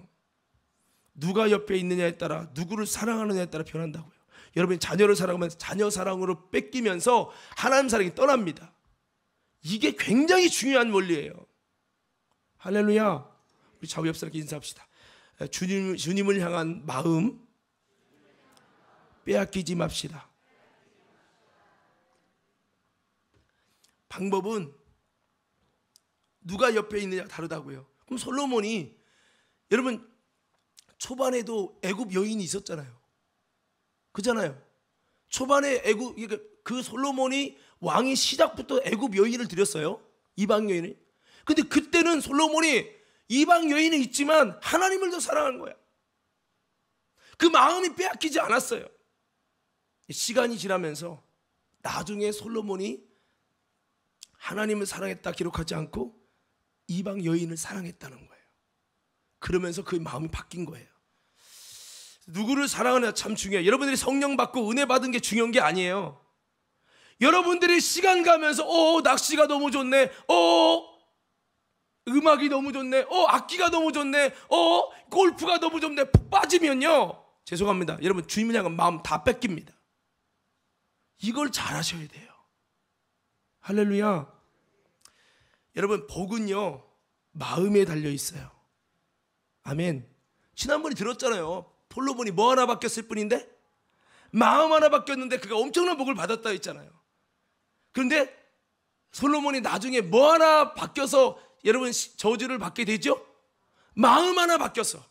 누가 옆에 있느냐에 따라 누구를 사랑하느냐에 따라 변한다고요. 여러분 자녀를 사랑하면 자녀 사랑으로 뺏기면서 하나님 사랑이 떠납니다. 이게 굉장히 중요한 원리예요. 할렐루야. 우리 좌우 옆 사람께 인사합시다. 주님, 주님을 향한 마음 빼앗기지 맙시다. 방법은 누가 옆에 있느냐 다르다고요. 그럼 솔로몬이 여러분 초반에도 애굽 여인이 있었잖아요. 그잖아요. 초반에 애굽 그러니까 그 솔로몬이 왕이 시작부터 애굽 여인을 드렸어요. 이방 여인을. 근데 그때는 솔로몬이 이방 여인은 있지만 하나님을 더 사랑한 거야. 그 마음이 빼앗기지 않았어요. 시간이 지나면서 나중에 솔로몬이 하나님을 사랑했다 기록하지 않고 이방 여인을 사랑했다는 거예요. 그러면서 그 마음이 바뀐 거예요. 누구를 사랑하느냐 참 중요해요. 여러분들이 성령 받고 은혜 받은 게 중요한 게 아니에요. 여러분들이 시간 가면서 어 낚시가 너무 좋네. 어 음악이 너무 좋네. 어 악기가 너무 좋네. 어 골프가 너무 좋네. 푹 빠지면요. 죄송합니다. 여러분 주님을 향한 마음 다 뺏깁니다. 이걸 잘 하셔야 돼요. 할렐루야. 여러분 복은요 마음에 달려 있어요. 아멘. 지난번에 들었잖아요. 폴로 보니 뭐 하나 바뀌었을 뿐인데 마음 하나 바뀌었는데 그가 엄청난 복을 받았다 했잖아요. 그런데 솔로몬이 나중에 뭐 하나 바뀌어서 여러분 저주를 받게 되죠? 마음 하나 바뀌어서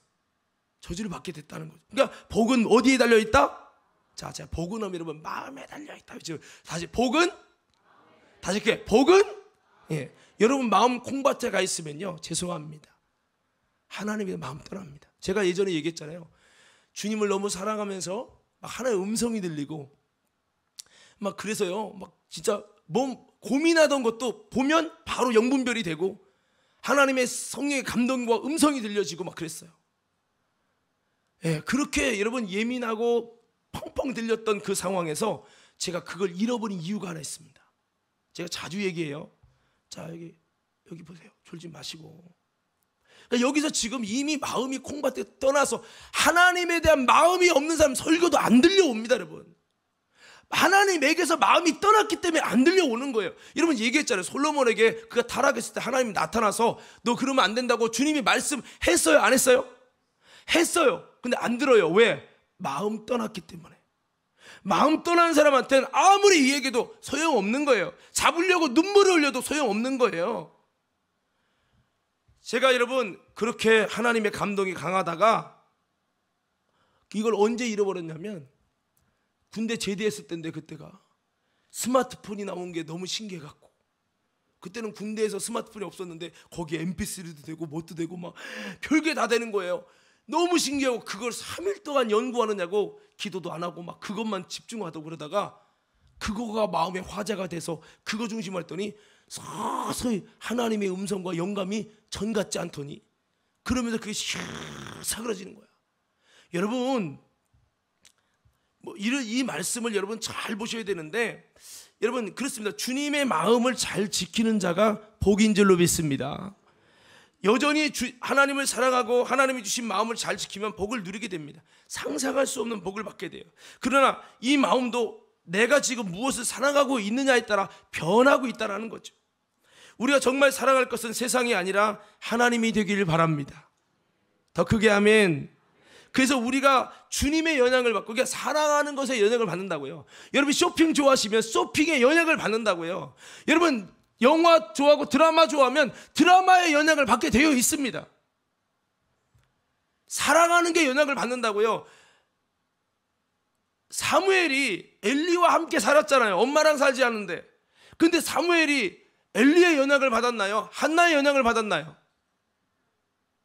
저주를 받게 됐다는 거죠. 그러니까 복은 어디에 달려 있다? 자, 자 복은 여러분 마음에 달려 있다. 지금 다시 복은 다시 이렇게 복은 예. 여러분 마음 콩밭에 가 있으면요. 죄송합니다. 하나님의 마음 떠납니다. 제가 예전에 얘기했잖아요. 주님을 너무 사랑하면서 하나의 음성이 들리고 막 그래서요. 막 진짜 몸 고민하던 것도 보면 바로 영분별이 되고 하나님의 성령의 감동과 음성이 들려지고 막 그랬어요. 예, 그렇게 여러분 예민하고 펑펑 들렸던 그 상황에서 제가 그걸 잃어버린 이유가 하나 있습니다. 제가 자주 얘기해요. 자 여기 여기 보세요. 졸지 마시고. 그러니까 여기서 지금 이미 마음이 콩밭에 떠나서 하나님에 대한 마음이 없는 사람 설교도 안 들려옵니다, 여러분. 하나님에게서 마음이 떠났기 때문에 안 들려오는 거예요. 여러분 얘기했잖아요. 솔로몬에게 그가 타락했을 때 하나님 이 나타나서 너 그러면 안 된다고 주님이 말씀했어요, 안 했어요? 했어요. 근데 안 들어요. 왜? 마음 떠났기 때문에. 마음 떠난 사람한테는 아무리 얘기해도 소용없는 거예요. 잡으려고 눈물을 흘려도 소용없는 거예요. 제가 여러분 그렇게 하나님의 감동이 강하다가 이걸 언제 잃어버렸냐면 군대 제대했을 때인데 그때가 스마트폰이 나온 게 너무 신기해 갖고 그때는 군대에서 스마트폰이 없었는데 거기 mp3도 되고 뭣도 되고 막 별게 다 되는 거예요. 너무 신기하고 그걸 3일 동안 연구하느냐고 기도도 안 하고 막 그것만 집중하다 그러다가 그거가 마음의 화제가 돼서 그거 중심으로 했더니 서서히 하나님의 음성과 영감이 전 같지 않더니 그러면서 그게 슉 사그라지는 거야. 여러분 뭐 이런 이 말씀을 여러분 잘 보셔야 되는데 여러분 그렇습니다. 주님의 마음을 잘 지키는 자가 복인 줄로 믿습니다. 여전히 주, 하나님을 사랑하고 하나님이 주신 마음을 잘 지키면 복을 누리게 됩니다. 상상할 수 없는 복을 받게 돼요. 그러나 이 마음도 내가 지금 무엇을 사랑하고 있느냐에 따라 변하고 있다는 거죠. 우리가 정말 사랑할 것은 세상이 아니라 하나님이 되기를 바랍니다. 더 크게 하면 그래서 우리가 주님의 영향을 받고 그러니까 사랑하는 것에 영향을 받는다고요. 여러분 쇼핑 좋아하시면 쇼핑에 영향을 받는다고요. 여러분 영화 좋아하고 드라마 좋아하면 드라마의 연약을 받게 되어 있습니다. 사랑하는 게 연약을 받는다고요. 사무엘이 엘리와 함께 살았잖아요. 엄마랑 살지 않은데. 근데 사무엘이 엘리의 연약을 받았나요? 한나의 연약을 받았나요?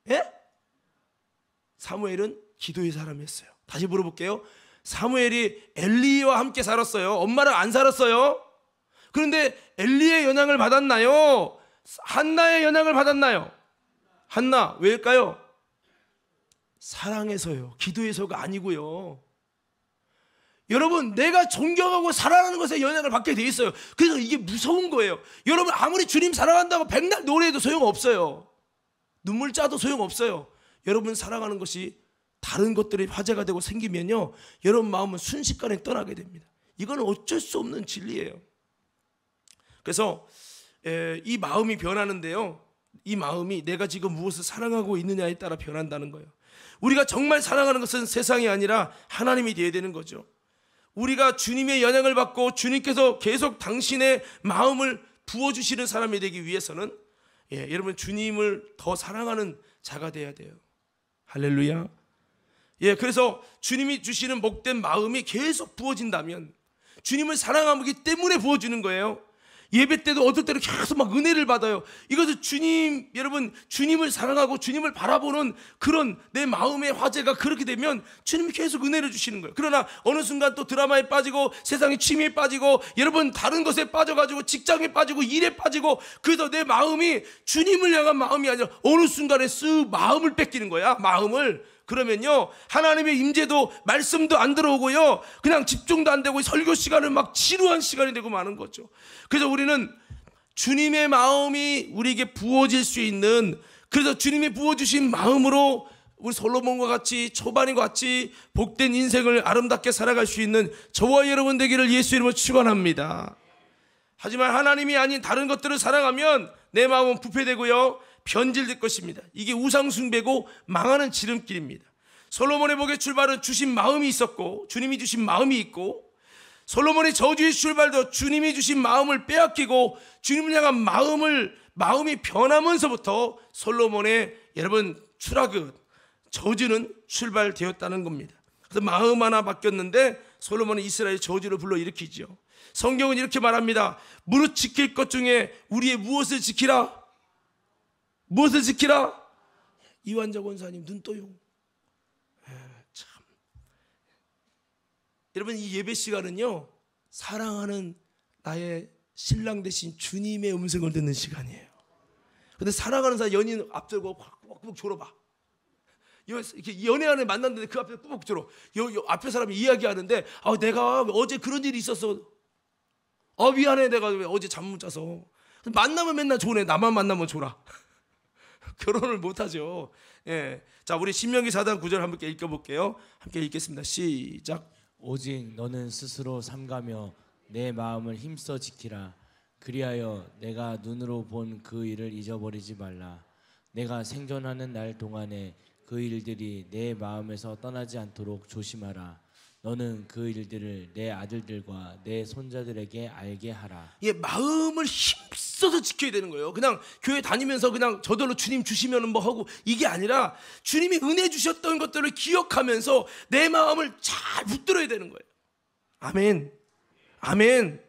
예? 사무엘은 기도의 사람이었어요. 다시 물어볼게요. 사무엘이 엘리와 함께 살았어요. 엄마랑 안 살았어요. 그런데 엘리의 연향을 받았나요? 한나의 연향을 받았나요? 한나 왜일까요? 사랑해서요. 기도해서가 아니고요. 여러분, 내가 존경하고 사랑하는 것에 연약을 받게 돼 있어요. 그래서 이게 무서운 거예요. 여러분, 아무리 주님 사랑한다고 백날 노래해도 소용없어요. 눈물 짜도 소용없어요. 여러분 사랑하는 것이 다른 것들이 화제가 되고 생기면요. 여러분 마음은 순식간에 떠나게 됩니다. 이건 어쩔 수 없는 진리예요. 그래서 이 마음이 변하는데요. 이 마음이 내가 지금 무엇을 사랑하고 있느냐에 따라 변한다는 거예요. 우리가 정말 사랑하는 것은 세상이 아니라 하나님이 되어야 되는 거죠. 우리가 주님의 영향을 받고 주님께서 계속 당신의 마음을 부어주시는 사람이 되기 위해서는 예, 여러분 주님을 더 사랑하는 자가 돼야 돼요. 할렐루야. 예, 그래서 주님이 주시는 복된 마음이 계속 부어진다면 주님을 사랑하기 때문에 부어주는 거예요. 예배 때도 어떨 때는 계속 막 은혜를 받아요. 이것은 주님, 여러분, 주님을 사랑하고 주님을 바라보는 그런 내 마음의 화제가 그렇게 되면 주님이 계속 은혜를 주시는 거예요. 그러나 어느 순간 또 드라마에 빠지고 세상의 취미에 빠지고 여러분 다른 것에 빠져가지고 직장에 빠지고 일에 빠지고 그래서 내 마음이 주님을 향한 마음이 아니라 어느 순간에 쓱 마음을 뺏기는 거야. 마음을. 그러면요 하나님의 임재도 말씀도 안 들어오고요 그냥 집중도 안 되고 설교 시간을막 지루한 시간이 되고 마는 거죠. 그래서 우리는 주님의 마음이 우리에게 부어질 수 있는 그래서 주님이 부어주신 마음으로 우리 솔로몬과 같이 초반인과 같이 복된 인생을 아름답게 살아갈 수 있는 저와 여러분 되기를 예수 이름으로 축원합니다. 하지만 하나님이 아닌 다른 것들을 사랑하면 내 마음은 부패되고요. 변질될 것입니다. 이게 우상숭배고 망하는 지름길입니다. 솔로몬의 복의 출발은 주신 마음이 있었고 주님이 주신 마음이 있고 솔로몬의 저주의 출발도 주님이 주신 마음을 빼앗기고 주님을 향한 마음을 마음이 변하면서부터 솔로몬의 여러분 추락은 저주는 출발되었다는 겁니다. 그래서 마음 하나 바뀌었는데 솔로몬은 이스라엘 저주를 불러 일으키지 성경은 이렇게 말합니다. 무릇 지킬 것 중에 우리의 무엇을 지키라? 무엇을 지키라? 이완적 원사님 눈떠요. 예, 참. 여러분 이 예배 시간은요. 사랑하는 나의 신랑 대신 주님의 음성을 듣는 시간이에요. 근데 사랑하는 사람 연인 앞들고 꾸벅꾸벅 뭐 졸어봐. 이렇게 연애하는 만났는데 그 앞에 꾸벅 졸어. 요, 요 앞에 사람이 이야기하는데 아 내가 어제 그런 일이 있었어. 어 미안해 내가 어제 잠 못 자서. 만나면 맨날 졸네 나만 만나면 졸아. [LAUGHS] 결혼을 못 하죠.
예. 자, 우리 신명기 4장 9절 함께 읽어 볼게요. 함께 읽겠습니다. 시작. 오직 너는 스스로 삼가며 내 마음을 힘써 지키라. 그리하여 내가 눈으로 본 그 일을 잊어버리지 말라. 내가 생존하는 날 동안에 그 일들이 내 마음에서 떠나지 않도록 조심하라. 너는 그 일들을 내 아들들과 내 손자들에게 알게 하라. 예, 마음을
힘써서 지켜야 되는 거예요. 그냥 교회 다니면서 그냥 저절로 주님 주시면뭐 하고 이게 아니라 주님이 은혜 주셨던 것들을 기억하면서 내 마음을 잘 붙들어야 되는 거예요. 아멘. 아멘.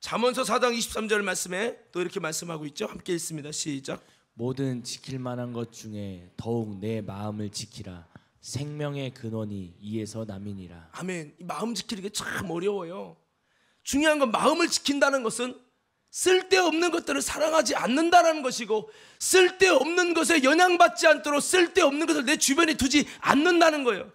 잠언서 4장 23절 말씀에 또 이렇게 말씀하고 있죠. 함께 읽습니다. 시작.
모든 지킬 만한 것 중에 더욱 내 마음을 지키라. 생명의 근원이 이에서 남이니라. 아멘. 마음
지키는 게 참 어려워요. 중요한 건 마음을 지킨다는 것은 쓸데없는 것들을 사랑하지 않는다라는 것이고 쓸데없는 것에 영향받지 않도록 쓸데없는 것을 내 주변에 두지 않는다는 거예요.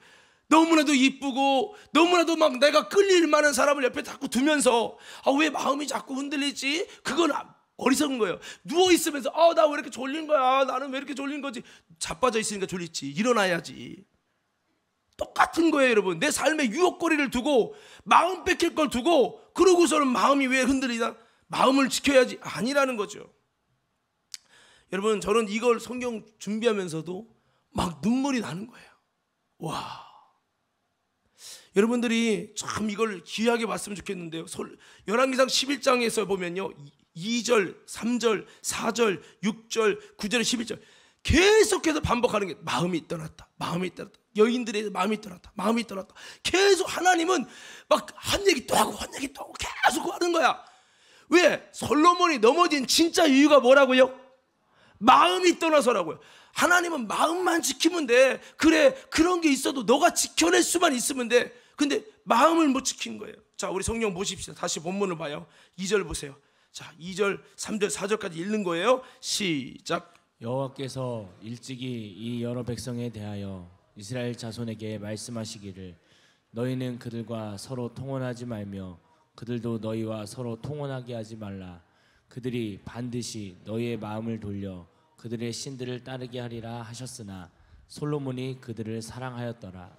너무나도 이쁘고 너무나도 막 내가 끌릴 만한 사람을 옆에 자꾸 두면서 아왜 마음이 자꾸 흔들리지? 그건 아, 어리석은 거예요. 누워 있으면서 아나 왜 이렇게 졸린 거야? 나는 왜 이렇게 졸린 거지? 자빠져 있으니까 졸리지. 일어나야지. 똑같은 거예요, 여러분. 내 삶에 유혹거리를 두고 마음 뺏길 걸 두고 그러고서는 마음이 왜 흔들리나? 마음을 지켜야지 아니라는 거죠. 여러분, 저는 이걸 성경 준비하면서도 막 눈물이 나는 거예요. 와. 여러분들이 참 이걸 귀하게 봤으면 좋겠는데요. 1 1기상 11장에서 보면요. 2절, 3절, 4절, 6절, 9절, 11절 계속해서 반복하는 게 마음이 떠났다. 마음이 떠났다. 여인들의 마음이 떠났다. 마음이 떠났다. 계속 하나님은 막 한 얘기 또 하고 한 얘기 또 하고 계속 하는 거야. 왜? 솔로몬이 넘어진 진짜 이유가 뭐라고요? 마음이 떠나서라고요. 하나님은 마음만 지키면 돼. 그래, 그런 게 있어도 너가 지켜낼 수만 있으면 돼. 근데 마음을 못 지킨 거예요. 자, 우리 성령 보십시다 다시 본문을 봐요. 2절 보세요. 자, 2절,
3절, 4절까지 읽는 거예요. 시작. 여호와께서 일찍이 이 여러 백성에 대하여 이스라엘 자손에게 말씀하시기를 너희는 그들과 서로 통혼하지 말며 그들도 너희와 서로 통혼하게 하지 말라 그들이 반드시 너희의 마음을 돌려 그들의 신들을 따르게 하리라 하셨으나 솔로몬이 그들을 사랑하였더라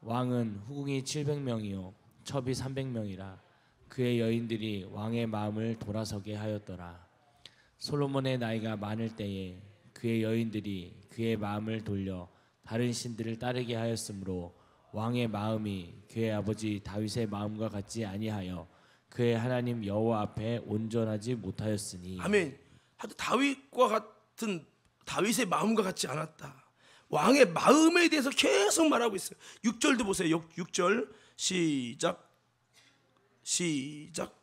왕은 후궁이 700명이요 첩이 300명이라 그의 여인들이 왕의 마음을 돌아서게 하였더라 솔로몬의 나이가 많을 때에 그의 여인들이 그의 마음을 돌려 다른 신들을 따르게 하였으므로 왕의 마음이 그의 아버지 다윗의 마음과 같지 아니하여 그의 하나님 여호와 앞에 온전하지 못하였으니 아멘. 하여 다윗과 같은 다윗의 마음과 같지 않았다.
왕의 마음에 대해서 계속 말하고 있어요. 6절도 보세요. 6, 절 시작 시작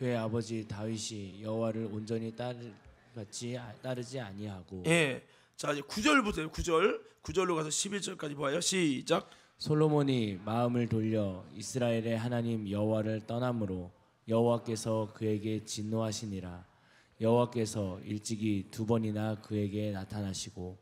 그의 아버지 다윗이 여호와를 온전히 따르지 따르지 아니하고 예.
자, 이제 9절 보세요. 9절. 9절로 가서 11절까지
봐요. 시작. 솔로몬이 마음을 돌려 이스라엘의 하나님 여호와를 떠남으로 여호와께서 그에게 진노하시니라. 여호와께서 일찍이 두 번이나 그에게 나타나시고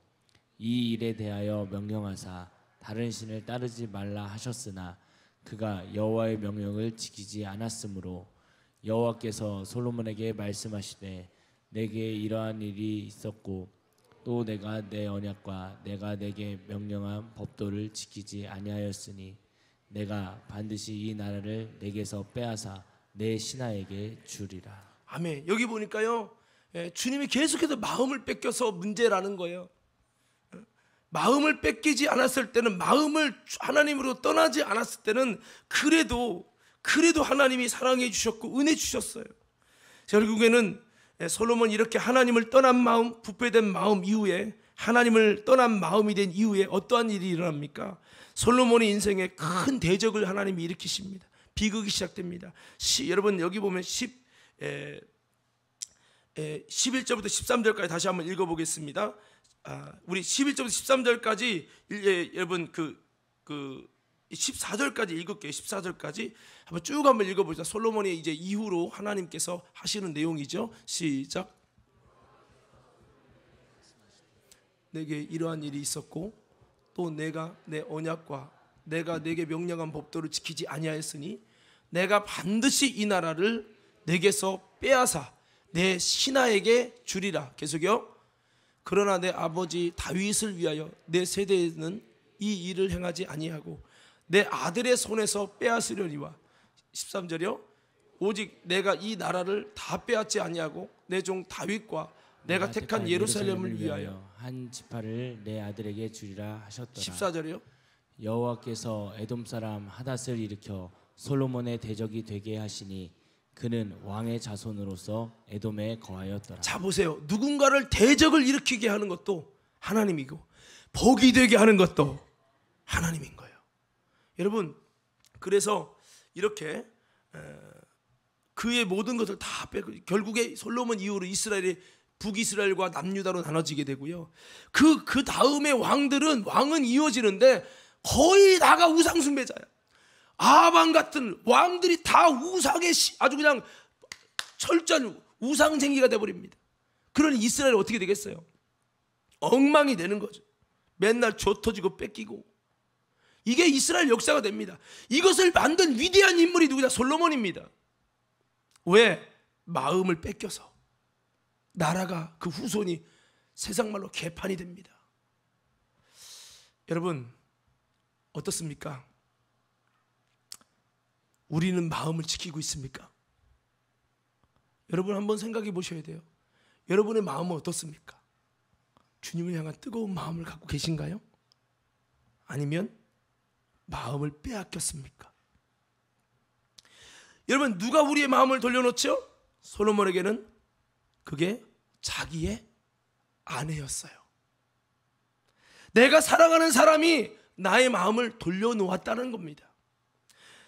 이 일에 대하여 명령하사 다른 신을 따르지 말라 하셨으나 그가 여호와의 명령을 지키지 않았으므로 여호와께서 솔로몬에게 말씀하시되 내게 이러한 일이 있었고 또 내가 내 언약과 내가 내게 명령한 법도를 지키지 아니하였으니 내가 반드시 이 나라를 내게서 빼앗아 내 신하에게 주리라.
아멘. 여기 보니까요. 예, 주님이 계속해서 마음을 뺏겨서 문제라는 거예요. 마음을 뺏기지 않았을 때는 마음을 하나님으로 떠나지 않았을 때는 그래도 그래도 하나님이 사랑해 주셨고 은혜 주셨어요. 결국에는 예, 솔로몬 이렇게 하나님을 떠난 마음, 부패된 마음 이후에 하나님을 떠난 마음이 된 이후에 어떠한 일이 일어납니까? 솔로몬의 인생에 큰 대적을 하나님이 일으키십니다. 비극이 시작됩니다. 시, 여러분 여기 보면 10, 에, 예, 에, 예, 11절부터 13절까지 다시 한번 읽어보겠습니다. 아, 우리 11절부터 13절까지 예, 여러분 그, 그 14절까지 읽을게요. 14절까지 한번 쭉 한번 읽어보자. 솔로몬이 이제 이후로 하나님께서 하시는 내용이죠. 시작. 내게 이러한 일이 있었고 또 내가 내 언약과 내가 내게 명령한 법도를 지키지 아니하였으니 내가 반드시 이 나라를 내게서 빼앗아 내 신하에게 주리라. 계속요. 그러나 내 아버지 다윗을 위하여 내세대는이 일을 행하지 아니하고 내 아들의 손에서 빼앗으려니와 13절이요. 오직 내가 이 나라를 다 빼앗지 아니하고 내 종 다윗과 내가 택한 예루살렘을 위하여
한 지파를 내 아들에게 주리라 하셨더라. 14절이요. 여호와께서 에돔 사람 하닷을 일으켜 솔로몬의 대적이 되게 하시니 그는 왕의 자손으로서 에돔에 거하였더라. 자 보세요. 누군가를 대적을 일으키게 하는 것도 하나님이고 복이 되게 하는 것도
하나님인 거예요. 여러분 그래서 이렇게 그의 모든 것을 다 빼고 결국에 솔로몬 이후로 이스라엘이 북이스라엘과 남유다로 나눠지게 되고요. 그 그 다음에 왕들은 왕은 이어지는데 거의 다가 우상 숭배자야. 아방 같은 왕들이 다 우상의 아주 그냥 철저한 우상쟁이가 돼 버립니다. 그런 러 이스라엘 어떻게 되겠어요? 엉망이 되는 거죠. 맨날 줘 터지고 뺏기고 이게 이스라엘 역사가 됩니다. 이것을 만든 위대한 인물이 누구다? 솔로몬입니다. 왜? 마음을 뺏겨서 나라가 그 후손이 세상 말로 개판이 됩니다. 여러분 어떻습니까? 우리는 마음을 지키고 있습니까? 여러분 한번 생각해 보셔야 돼요. 여러분의 마음은 어떻습니까? 주님을 향한 뜨거운 마음을 갖고 계신가요? 아니면 마음을 빼앗겼습니까? 여러분 누가 우리의 마음을 돌려놓죠? 솔로몬에게는 그게 자기의 아내였어요. 내가 사랑하는 사람이 나의 마음을 돌려놓았다는 겁니다.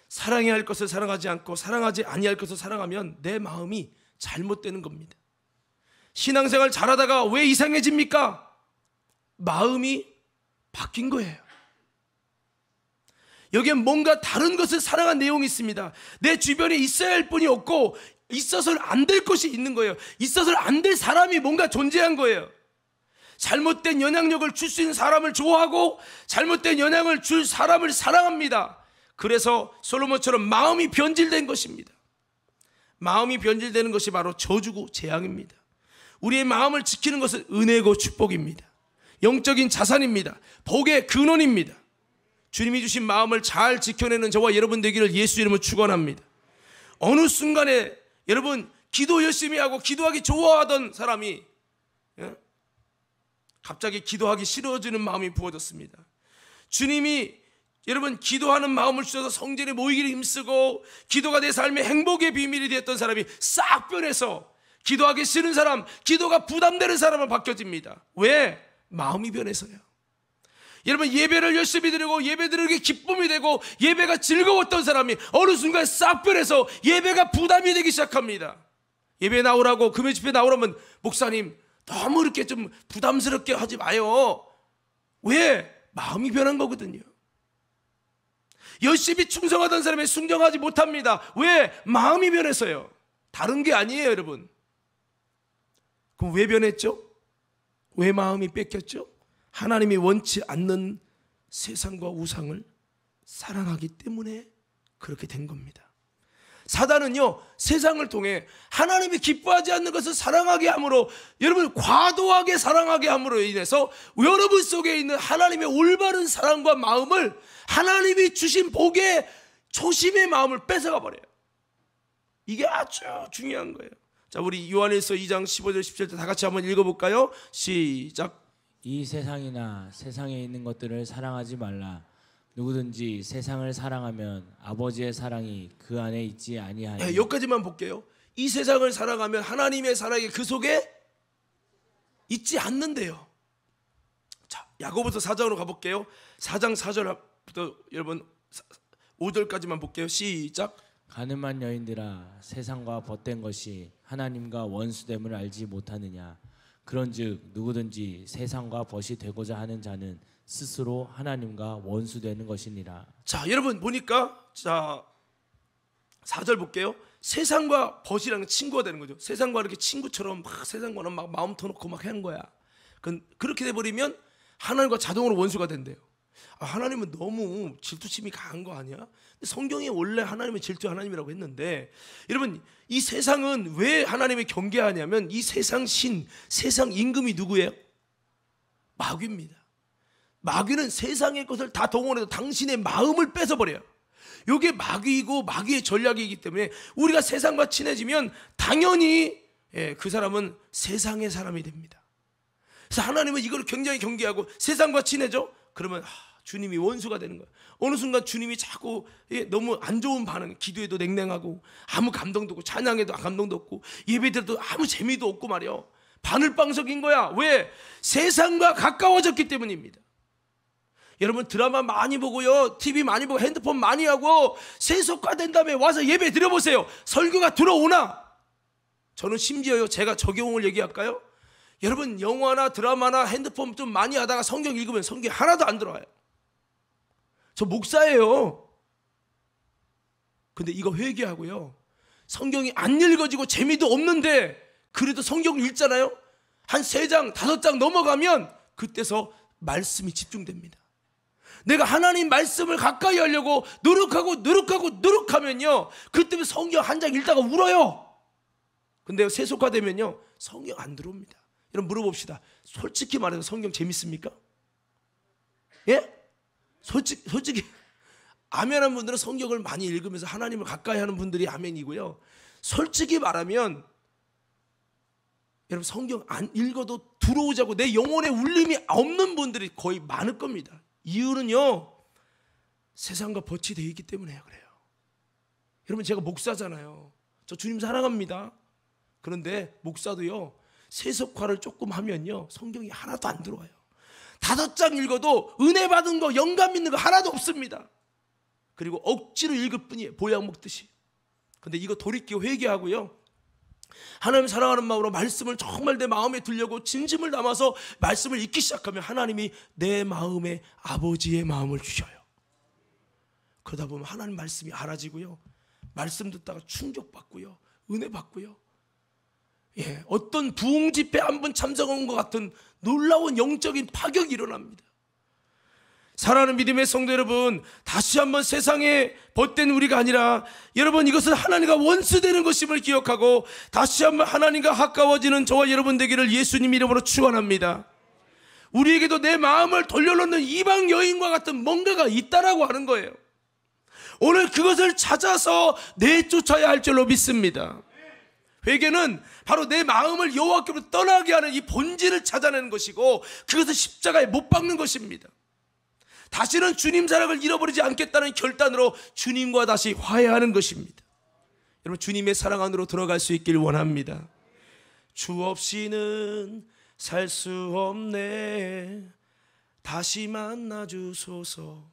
사랑해야 할 것을 사랑하지 않고 사랑하지 아니할 것을 사랑하면 내 마음이 잘못되는 겁니다. 신앙생활 잘하다가 왜 이상해집니까? 마음이 바뀐 거예요. 여기에 뭔가 다른 것을 사랑한 내용이 있습니다. 내 주변에 있어야 할 뿐이 없고 있어서는 안 될 것이 있는 거예요. 있어서는 안 될 사람이 뭔가 존재한 거예요. 잘못된 영향력을 줄 수 있는 사람을 좋아하고 잘못된 영향을 줄 사람을 사랑합니다. 그래서 솔로몬처럼 마음이 변질된 것입니다. 마음이 변질되는 것이 바로 저주고 재앙입니다. 우리의 마음을 지키는 것은 은혜고 축복입니다. 영적인 자산입니다. 복의 근원입니다. 주님이 주신 마음을 잘 지켜내는 저와 여러분 되기를 예수 이름으로 축원합니다. 어느 순간에 여러분 기도 열심히 하고 기도하기 좋아하던 사람이 예? 갑자기 기도하기 싫어지는 마음이 부어졌습니다. 주님이 여러분 기도하는 마음을 주셔서 성전에 모이기를 힘쓰고 기도가 내 삶의 행복의 비밀이 되었던 사람이 싹 변해서 기도하기 싫은 사람, 기도가 부담되는 사람을 바뀌어집니다. 왜? 마음이 변해서요. 여러분 예배를 열심히 드리고 예배 드리는 게 기쁨이 되고 예배가 즐거웠던 사람이 어느 순간 싹 변해서 예배가 부담이 되기 시작합니다. 예배 나오라고 금요 집회 나오라면 목사님 너무 이렇게 좀 부담스럽게 하지 마요. 왜? 마음이 변한 거거든요. 열심히 충성하던 사람이 순종하지 못합니다. 왜? 마음이 변해서요. 다른 게 아니에요, 여러분. 그럼 왜 변했죠? 왜 마음이 뺏겼죠? 하나님이 원치 않는 세상과 우상을 사랑하기 때문에 그렇게 된 겁니다. 사단은요, 세상을 통해 하나님이 기뻐하지 않는 것을 사랑하게 함으로, 여러분, 과도하게 사랑하게 함으로 인해서 여러분 속에 있는 하나님의 올바른 사랑과 마음을 하나님이 주신 복의 초심의 마음을 뺏어가 버려요. 이게 아주 중요한 거예요. 자, 우리 요한일서 2장 15절 17절 다 같이 한번
읽어볼까요? 시작. 이 세상이나 세상에 있는 것들을 사랑하지 말라. 누구든지 세상을 사랑하면 아버지의 사랑이 그 안에 있지 아니하니. 네,
여기까지만 볼게요. 이 세상을 사랑하면 하나님의 사랑이 그 속에 있지 않는데요. 자, 야고보서 4장으로 가볼게요. 4장
4절부터 여러분 5절까지만 볼게요. 시작. 가늠한 여인들아 세상과 벗된 것이 하나님과 원수됨을 알지 못하느냐 그런즉 누구든지 세상과 벗이 되고자 하는 자는 스스로 하나님과 원수 되는 것이니라. 자, 여러분 보니까 자 4절
볼게요. 세상과 벗이라 친구가 되는 거죠. 세상과 이렇게 친구처럼 막 세상과는 막 마음 터놓고 막 하는 거야. 그 그렇게 돼 버리면 하나님과 자동으로 원수가 된대요. 아, 하나님은 너무 질투심이 강한 거 아니야? 성경에 원래 하나님의 질투 하나님이라고 했는데 여러분 이 세상은 왜 하나님의 경계하냐면 이 세상 신, 세상 임금이 누구예요? 마귀입니다. 마귀는 세상의 것을 다 동원해서 당신의 마음을 뺏어버려요. 요게 마귀이고 마귀의 전략이기 때문에 우리가 세상과 친해지면 당연히 예, 그 사람은 세상의 사람이 됩니다. 그래서 하나님은 이걸 굉장히 경계하고 세상과 친해져 그러면 주님이 원수가 되는 거야. 어느 순간 주님이 자꾸 예, 너무 안 좋은 반응, 기도에도 냉랭하고 아무 감동도 없고 찬양에도 감동도 없고 예배들도 아무 재미도 없고 말이요. 바늘방석인 거야. 왜? 세상과 가까워졌기 때문입니다. 여러분 드라마 많이 보고요. TV 많이 보고 핸드폰 많이 하고 세속화된 다음에 와서 예배 드려보세요. 설교가 들어오나? 저는 심지어요. 제가 적용을 얘기할까요? 여러분 영화나 드라마나 핸드폰 좀 많이 하다가 성경 읽으면 성경 하나도 안 들어와요. 저 목사예요. 근데 이거 회개하고요. 성경이 안 읽어지고 재미도 없는데 그래도 성경 읽잖아요. 한 세 장, 다섯 장 넘어가면 그때서 말씀이 집중됩니다. 내가 하나님 말씀을 가까이 하려고 노력하고 노력하고 노력하면요. 그때 성경 한 장 읽다가 울어요. 근데 세속화되면요. 성경 안 들어옵니다. 여러분 물어봅시다. 솔직히 말해서 성경 재밌습니까? 예? 솔직, 솔직히 [LAUGHS] 아멘한 분들은 성경을 많이 읽으면서 하나님을 가까이 하는 분들이 아멘이고요. 솔직히 말하면 여러분 성경 안 읽어도 들어오자고 내영혼에 울림이 없는 분들이 거의 많을 겁니다. 이유는요. 세상과 버치되어 있기 때문에 그래요. 여러분 제가 목사잖아요. 저 주님 사랑합니다. 그런데 목사도요. 세속화를 조금 하면요. 성경이 하나도 안 들어와요. 다섯 장 읽어도 은혜 받은 거, 영감 있는 거 하나도 없습니다. 그리고 억지로 읽을 뿐이에요. 보약 먹듯이. 근데 이거 돌이키고 회개하고요. 하나님 사랑하는 마음으로 말씀을 정말 내 마음에 들려고 진심을 담아서 말씀을 읽기 시작하면 하나님이 내 마음에 아버지의 마음을 주셔요. 그러다 보면 하나님 말씀이 알아지고요. 말씀 듣다가 충격받고요. 은혜 받고요. 예, 어떤 부흥 집회 한번 참석한 것 같은 놀라운 영적인 파격이 일어납니다. 사랑하는 믿음의 성도 여러분, 다시 한번 세상에 벗된 우리가 아니라 여러분 이것은 하나님과 원수되는 것임을 기억하고 다시 한번 하나님과 가까워지는 저와 여러분 되기를 예수님 이름으로 축원합니다. 우리에게도 내 마음을 돌려놓는 이방 여인과 같은 뭔가가 있다라고 하는 거예요. 오늘 그것을 찾아서 내쫓아야 할 줄로 믿습니다. 회개는 바로 내 마음을 여호와께로 떠나게 하는 이 본질을 찾아내는 것이고 그것을 십자가에 못 박는 것입니다. 다시는 주님 사랑을 잃어버리지 않겠다는 결단으로 주님과 다시 화해하는 것입니다. 여러분 주님의 사랑 안으로 들어갈 수 있길 원합니다. 주 없이는 살 수 없네. 다시 만나 주소서.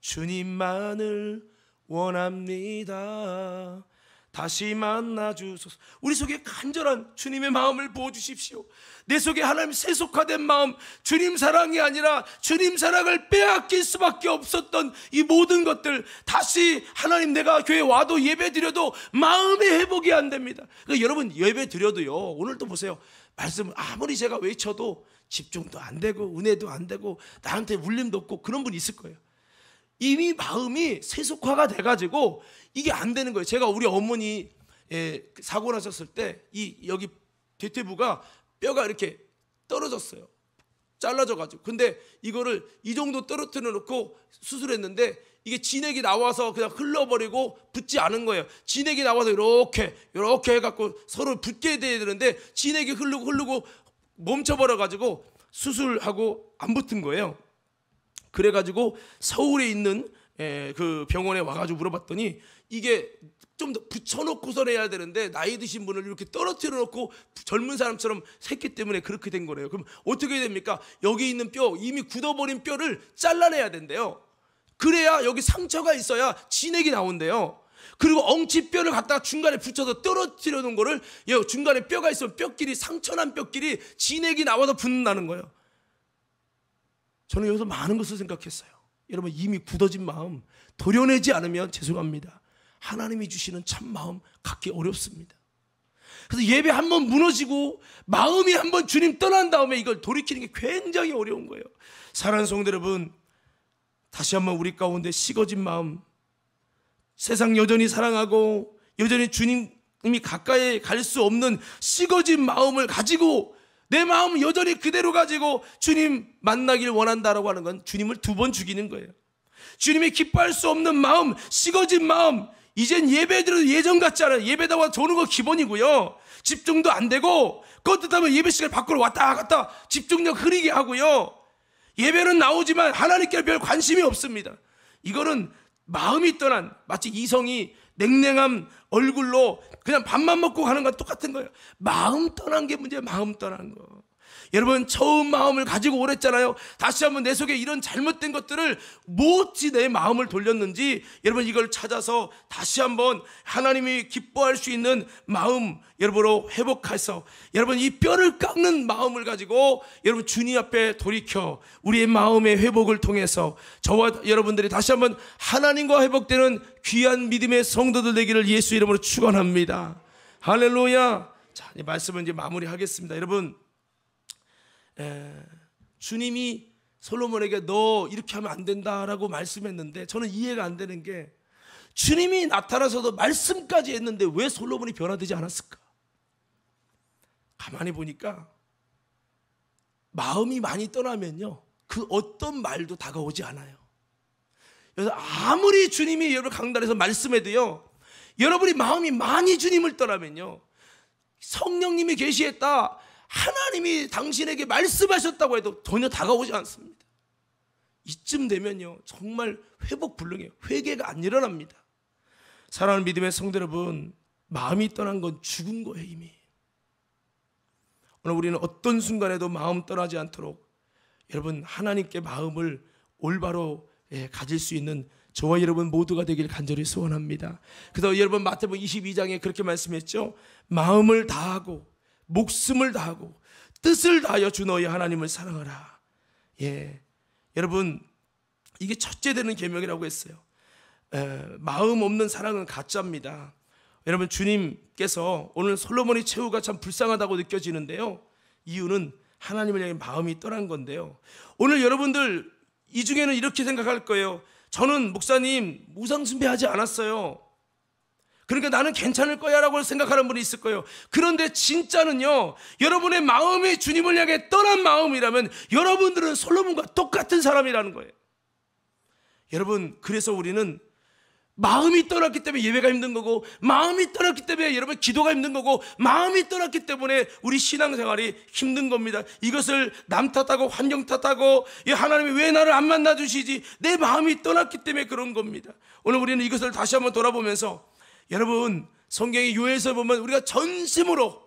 주님만을 원합니다. 다시 만나 주소서. 우리 속에 간절한 주님의 마음을 보여 주십시오. 내 속에 하나님 세속화된 마음, 주님 사랑이 아니라 주님 사랑을 빼앗길 수밖에 없었던 이 모든 것들 다시 하나님 내가 교회 와도 예배 드려도 마음의 회복이 안 됩니다. 그러니까 여러분 예배 드려도요. 오늘도 보세요. 말씀 아무리 제가 외쳐도 집중도 안 되고 은혜도 안 되고 나한테 울림도 없고 그런 분 있을 거예요. 이미 마음이 세속화가 돼가지고 이게 안 되는 거예요. 제가 우리 어머니 예, 사고 나셨을 때 이 여기 대퇴부가 뼈가 이렇게 떨어졌어요. 잘라져가지고. 근데 이거를 이 정도 떨어뜨려 놓고 수술했는데 이게 진액이 나와서 그냥 흘러버리고 붙지 않은 거예요. 진액이 나와서 이렇게 이렇게 해갖고 서로 붙게 돼야 되는데 진액이 흐르고 흐르고 멈춰버려가지고 수술하고 안 붙은 거예요. 그래가지고 서울에 있는 예, 그 병원에 와가지고 물어봤더니 이게 좀 더 붙여놓고서 해야 되는데 나이 드신 분을 이렇게 떨어뜨려 놓고 젊은 사람처럼 새끼 때문에 그렇게 된 거래요. 그럼 어떻게 됩니까? 여기 있는 뼈 이미 굳어버린 뼈를 잘라내야 된대요. 그래야 여기 상처가 있어야 진액이 나온대요. 그리고 엉치뼈를 갖다가 중간에 붙여서 떨어뜨려 놓은 거를 중간에 뼈가 있으면 뼈끼리 상처난 뼈끼리 진액이 나와서 붙는다는 거예요. 저는 여기서 많은 것을 생각했어요. 여러분 이미 굳어진 마음 도려내지 않으면 죄송합니다. 하나님이 주시는 참 마음 갖기 어렵습니다. 그래서 예배 한 번 무너지고 마음이 한 번 주님 떠난 다음에 이걸 돌이키는 게 굉장히 어려운 거예요. 사랑하는 성도 여러분, 다시 한 번 우리 가운데 식어진 마음, 세상 여전히 사랑하고 여전히 주님이 가까이 갈 수 없는 식어진 마음을 가지고 내 마음 여전히 그대로 가지고 주님 만나길 원한다라고 하는 건 주님을 두 번 죽이는 거예요. 주님이 기뻐할 수 없는 마음, 식어진 마음, 이젠 예배들은 예전 같지 않아요. 예배다와 도는 거 기본이고요. 집중도 안 되고, 그것도다면 예배 시간 밖으로 왔다 갔다 집중력 흐리게 하고요. 예배는 나오지만 하나님께 별 관심이 없습니다. 이거는 마음이 떠난 마치 이성이 냉랭한 얼굴로 그냥 밥만 먹고 가는 거 똑같은 거예요. 마음 떠난 게 문제예요. 마음 떠난 거. 여러분 처음 마음을 가지고 오랬잖아요. 다시 한번 내 속에 이런 잘못된 것들을 무엇이 내 마음을 돌렸는지 여러분 이걸 찾아서 다시 한번 하나님이 기뻐할 수 있는 마음 여러분으로 회복해서 여러분 이 뼈를 깎는 마음을 가지고 여러분 주님 앞에 돌이켜 우리의 마음의 회복을 통해서 저와 여러분들이 다시 한번 하나님과 회복되는 귀한 믿음의 성도들 되기를 예수 이름으로 축원합니다. 할렐루야. 자, 이 말씀은 이제 마무리하겠습니다. 여러분 예, 주님이 솔로몬에게 너 이렇게 하면 안 된다라고 말씀했는데 저는 이해가 안 되는 게 주님이 나타나서도 말씀까지 했는데 왜 솔로몬이 변화되지 않았을까? 가만히 보니까 마음이 많이 떠나면요. 그 어떤 말도 다가오지 않아요. 그래서 아무리 주님이 여러분 강단에서 말씀해도요. 여러분이 마음이 많이 주님을 떠나면요. 성령님이 계시했다. 하나님이 당신에게 말씀하셨다고 해도 전혀 다가오지 않습니다. 이쯤 되면요, 정말 회복 불능해요. 회개가 안 일어납니다. 사랑하는 믿음의 성도 여러분, 마음이 떠난 건 죽은 거예요, 이미. 오늘 우리는 어떤 순간에도 마음 떠나지 않도록 여러분, 하나님께 마음을 올바로 예, 가질 수 있는 저와 여러분 모두가 되길 간절히 소원합니다. 그래서 여러분 마태복 22장에 그렇게 말씀했죠. 마음을 다하고 목숨을 다하고 뜻을 다하여 주 너희 하나님을 사랑하라. 예. 여러분 이게 첫째 되는 계명이라고 했어요. 에, 마음 없는 사랑은 가짜입니다. 여러분 주님께서 오늘 솔로몬의 최후가 참 불쌍하다고 느껴지는데요. 이유는 하나님을 향해 마음이 떠난 건데요. 오늘 여러분들 이 중에는 이렇게 생각할 거예요. 저는 목사님 우상 숭배하지 않았어요. 그러니까 나는 괜찮을 거야 라고 생각하는 분이 있을 거예요. 그런데 진짜는요, 여러분의 마음이 주님을 향해 떠난 마음이라면 여러분들은 솔로몬과 똑같은 사람이라는 거예요. 여러분, 그래서 우리는 마음이 떠났기 때문에 예배가 힘든 거고, 마음이 떠났기 때문에 여러분 기도가 힘든 거고, 마음이 떠났기 때문에 우리 신앙생활이 힘든 겁니다. 이것을 남 탓하고 환경 탓하고, 이 하나님이 왜 나를 안 만나주시지? 내 마음이 떠났기 때문에 그런 겁니다. 오늘 우리는 이것을 다시 한번 돌아보면서 여러분 성경의 요에서 보면 우리가 전심으로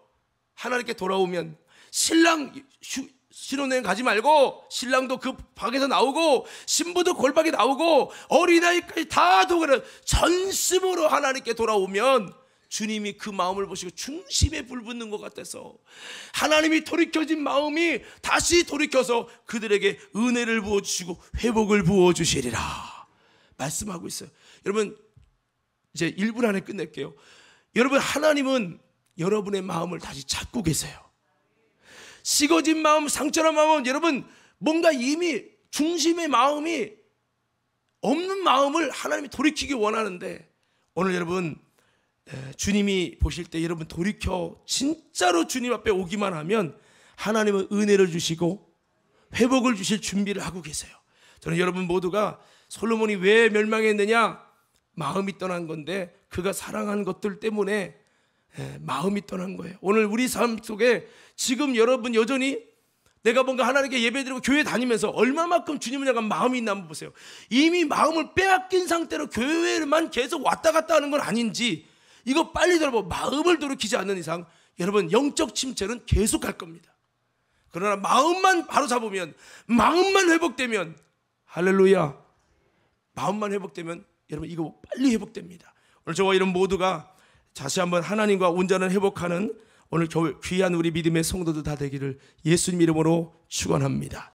하나님께 돌아오면 신랑 휴, 신혼여행 가지 말고 신랑도 그 방에서 나오고 신부도 골방에 나오고 어린아이까지 다 도그를 전심으로 하나님께 돌아오면 주님이 그 마음을 보시고 중심에 불붙는 것 같아서 하나님이 돌이켜진 마음이 다시 돌이켜서 그들에게 은혜를 부어주시고 회복을 부어주시리라 말씀하고 있어요 여러분 이제 1분 안에 끝낼게요. 여러분, 하나님은 여러분의 마음을 다시 찾고 계세요. 식어진 마음, 상처난 마음은 여러분, 뭔가 이미 중심의 마음이 없는 마음을 하나님이 돌이키기 원하는데 오늘 여러분 주님이 보실 때 여러분 돌이켜 진짜로 주님 앞에 오기만 하면 하나님은 은혜를 주시고 회복을 주실 준비를 하고 계세요. 저는 여러분 모두가 솔로몬이 왜 멸망했느냐 마음이 떠난 건데 그가 사랑한 것들 때문에 예, 마음이 떠난 거예요. 오늘 우리 삶 속에 지금 여러분 여전히 내가 뭔가 하나님께 예배드리고 교회 다니면서 얼마만큼 주님을 향한 마음이 있나 한번 보세요. 이미 마음을 빼앗긴 상태로 교회만 계속 왔다 갔다 하는 건 아닌지 이거 빨리 돌아보 마음을 돌이키지 않는 이상 여러분 영적 침체는 계속 갈 겁니다. 그러나 마음만 바로 잡으면 마음만 회복되면 할렐루야 마음만 회복되면 여러분 이거 빨리 회복됩니다. 오늘 저와 이런 모두가 다시 한번 하나님과 온전한 회복하는 오늘 귀한 우리 믿음의 성도들 다 되기를 예수님 이름으로 축원합니다.